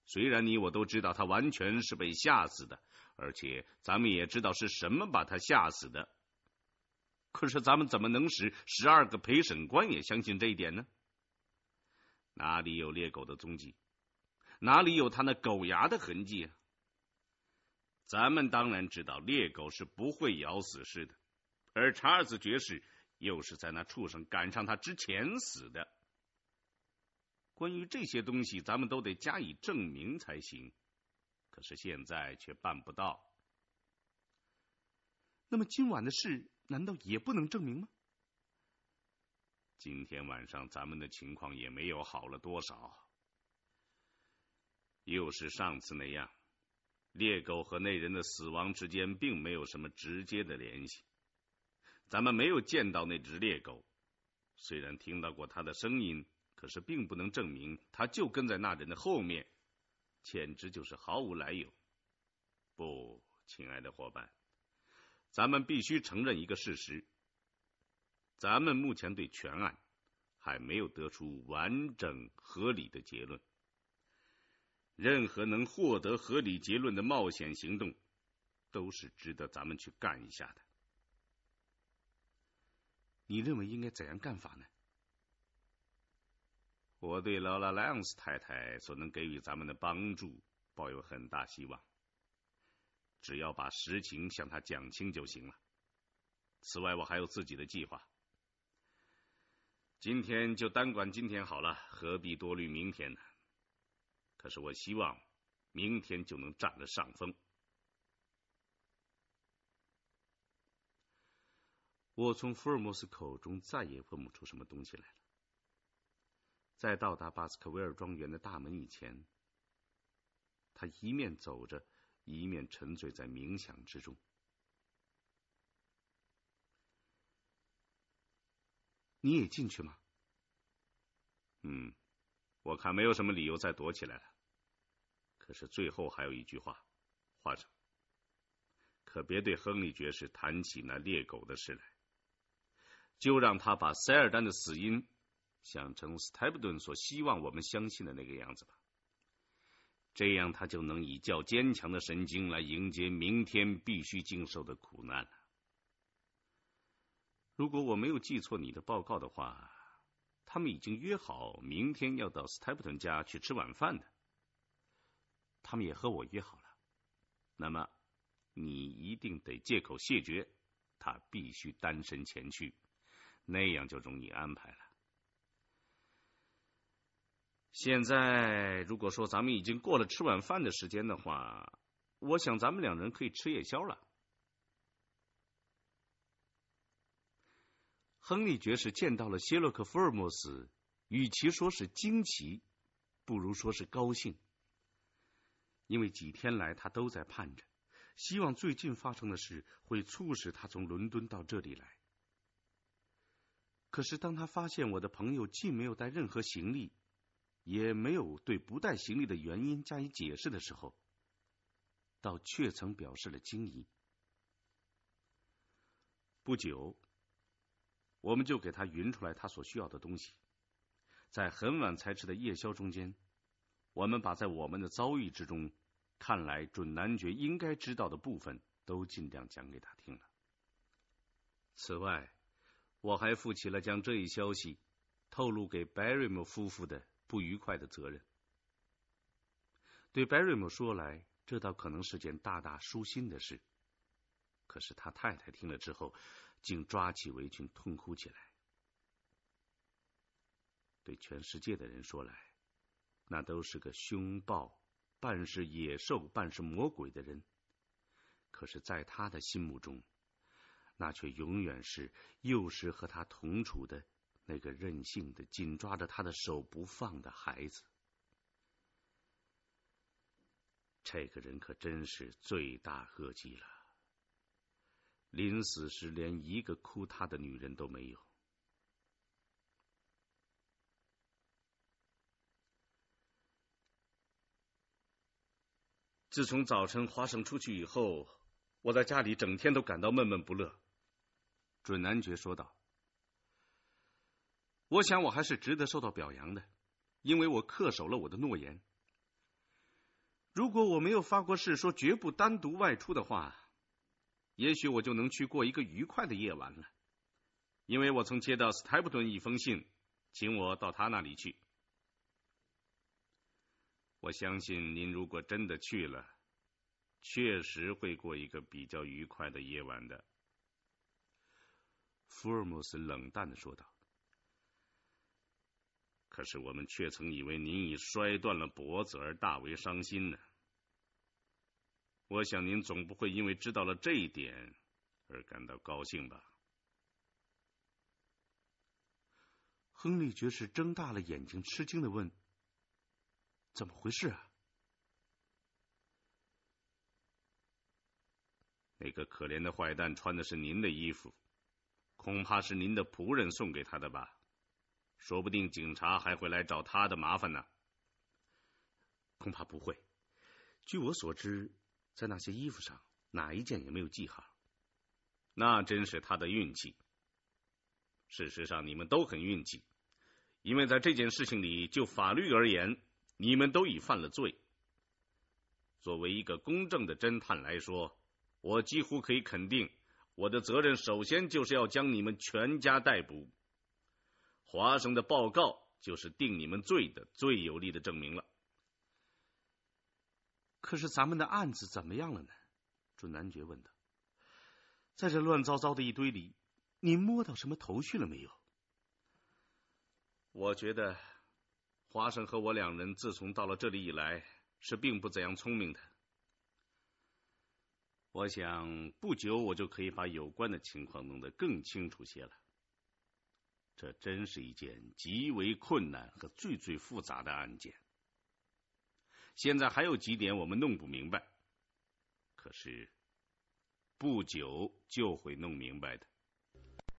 虽然你我都知道他完全是被吓死的，而且咱们也知道是什么把他吓死的。可是咱们怎么能使十二个陪审官也相信这一点呢？哪里有猎狗的踪迹？哪里有他那狗牙的痕迹啊？咱们当然知道猎狗是不会咬死尸的，而查尔斯爵士。又是在那畜生赶上他之前死的。关于这些东西，咱们都得加以证明才行，可是现在却办不到。那么今晚的事难道也不能证明吗？今天晚上咱们的情况也没有好了多少，又是上次那样，猎狗和那人的死亡之间并没有什么直接的联系。咱们没有见到那只猎狗，虽然听到过它的声音，可是并不能证明它就跟在那人的后面，简直就是毫无来由。不，亲爱的伙伴，咱们必须承认一个事实：咱们目前对全案还没有得出完整合理的结论。任何能获得合理结论的冒险行动，都是值得咱们去干一下的。你认为应该怎样干法呢？我对劳拉·莱昂斯太太所能给予咱们的帮助抱有很大希望。只要把实情向他讲清就行了。此外，我还有自己的计划。今天就单管今天好了，何必多虑明天呢？可是我希望明天就能占了上风。我从福尔摩斯口中再也问不出什么东西来了。在到达巴斯克维尔庄园的大门以前，他一面走着，一面沉醉在冥想之中。你也进去吗？嗯，我看没有什么理由再躲起来了。可是最后还有一句话，画生，可别对亨利爵士谈起那猎狗的事来。就让他把塞尔丹的死因想成斯泰普顿所希望我们相信的那个样子吧，这样他就能以较坚强的神经来迎接明天必须经受的苦难了。如果我没有记错你的报告的话，他们已经约好明天要到斯泰普顿家去吃晚饭的，他们也和我约好了。那么你一定得借口谢绝，他必须单身前去。那样就容易安排了。现在，如果说咱们已经过了吃晚饭的时间的话，我想咱们两人可以吃夜宵了。亨利爵士见到了谢洛克·福尔摩斯，与其说是惊奇，不如说是高兴，因为几天来他都在盼着，希望最近发生的事会促使他从伦敦到这里来。可是，当他发现我的朋友既没有带任何行李，也没有对不带行李的原因加以解释的时候，倒确曾表示了惊疑。不久，我们就给他匀出来他所需要的东西。在很晚才吃的夜宵中间，我们把在我们的遭遇之中看来准男爵应该知道的部分都尽量讲给他听了。此外，我还负起了将这一消息透露给白瑞姆夫妇的不愉快的责任。对白瑞姆说来，这倒可能是件大大舒心的事；可是他太太听了之后，竟抓起围裙痛哭起来。对全世界的人说来，那都是个凶暴、半是野兽、半是魔鬼的人；可是，在他的心目中，那却永远是幼时和他同处的那个任性的、紧抓着他的手不放的孩子。这个人可真是罪大恶极了！临死时连一个哭他的女人都没有。自从早晨华生出去以后，我在家里整天都感到闷闷不乐。准男爵说道：“我想我还是值得受到表扬的，因为我恪守了我的诺言。如果我没有发过誓说绝不单独外出的话，也许我就能去过一个愉快的夜晚了。因为我曾接到斯泰普顿一封信，请我到他那里去。我相信您如果真的去了，确实会过一个比较愉快的夜晚的。”福尔摩斯冷淡的说道：“可是我们却曾以为您已摔断了脖子而大为伤心呢。我想您总不会因为知道了这一点而感到高兴吧？”亨利爵士睁大了眼睛，吃惊的问：“怎么回事啊？那个可怜的坏蛋穿的是您的衣服。”恐怕是您的仆人送给他的吧，说不定警察还会来找他的麻烦呢。恐怕不会，据我所知，在那些衣服上哪一件也没有记号。那真是他的运气。事实上，你们都很运气，因为在这件事情里，就法律而言，你们都已犯了罪。作为一个公正的侦探来说，我几乎可以肯定。我的责任首先就是要将你们全家逮捕。华生的报告就是定你们罪的最有力的证明了。可是咱们的案子怎么样了呢？准男爵问道。在这乱糟糟的一堆里，你摸到什么头绪了没有？我觉得华生和我两人自从到了这里以来，是并不怎样聪明的。我想不久我就可以把有关的情况弄得更清楚些了。这真是一件极为困难和最最复杂的案件。现在还有几点我们弄不明白，可是不久就会弄明白的。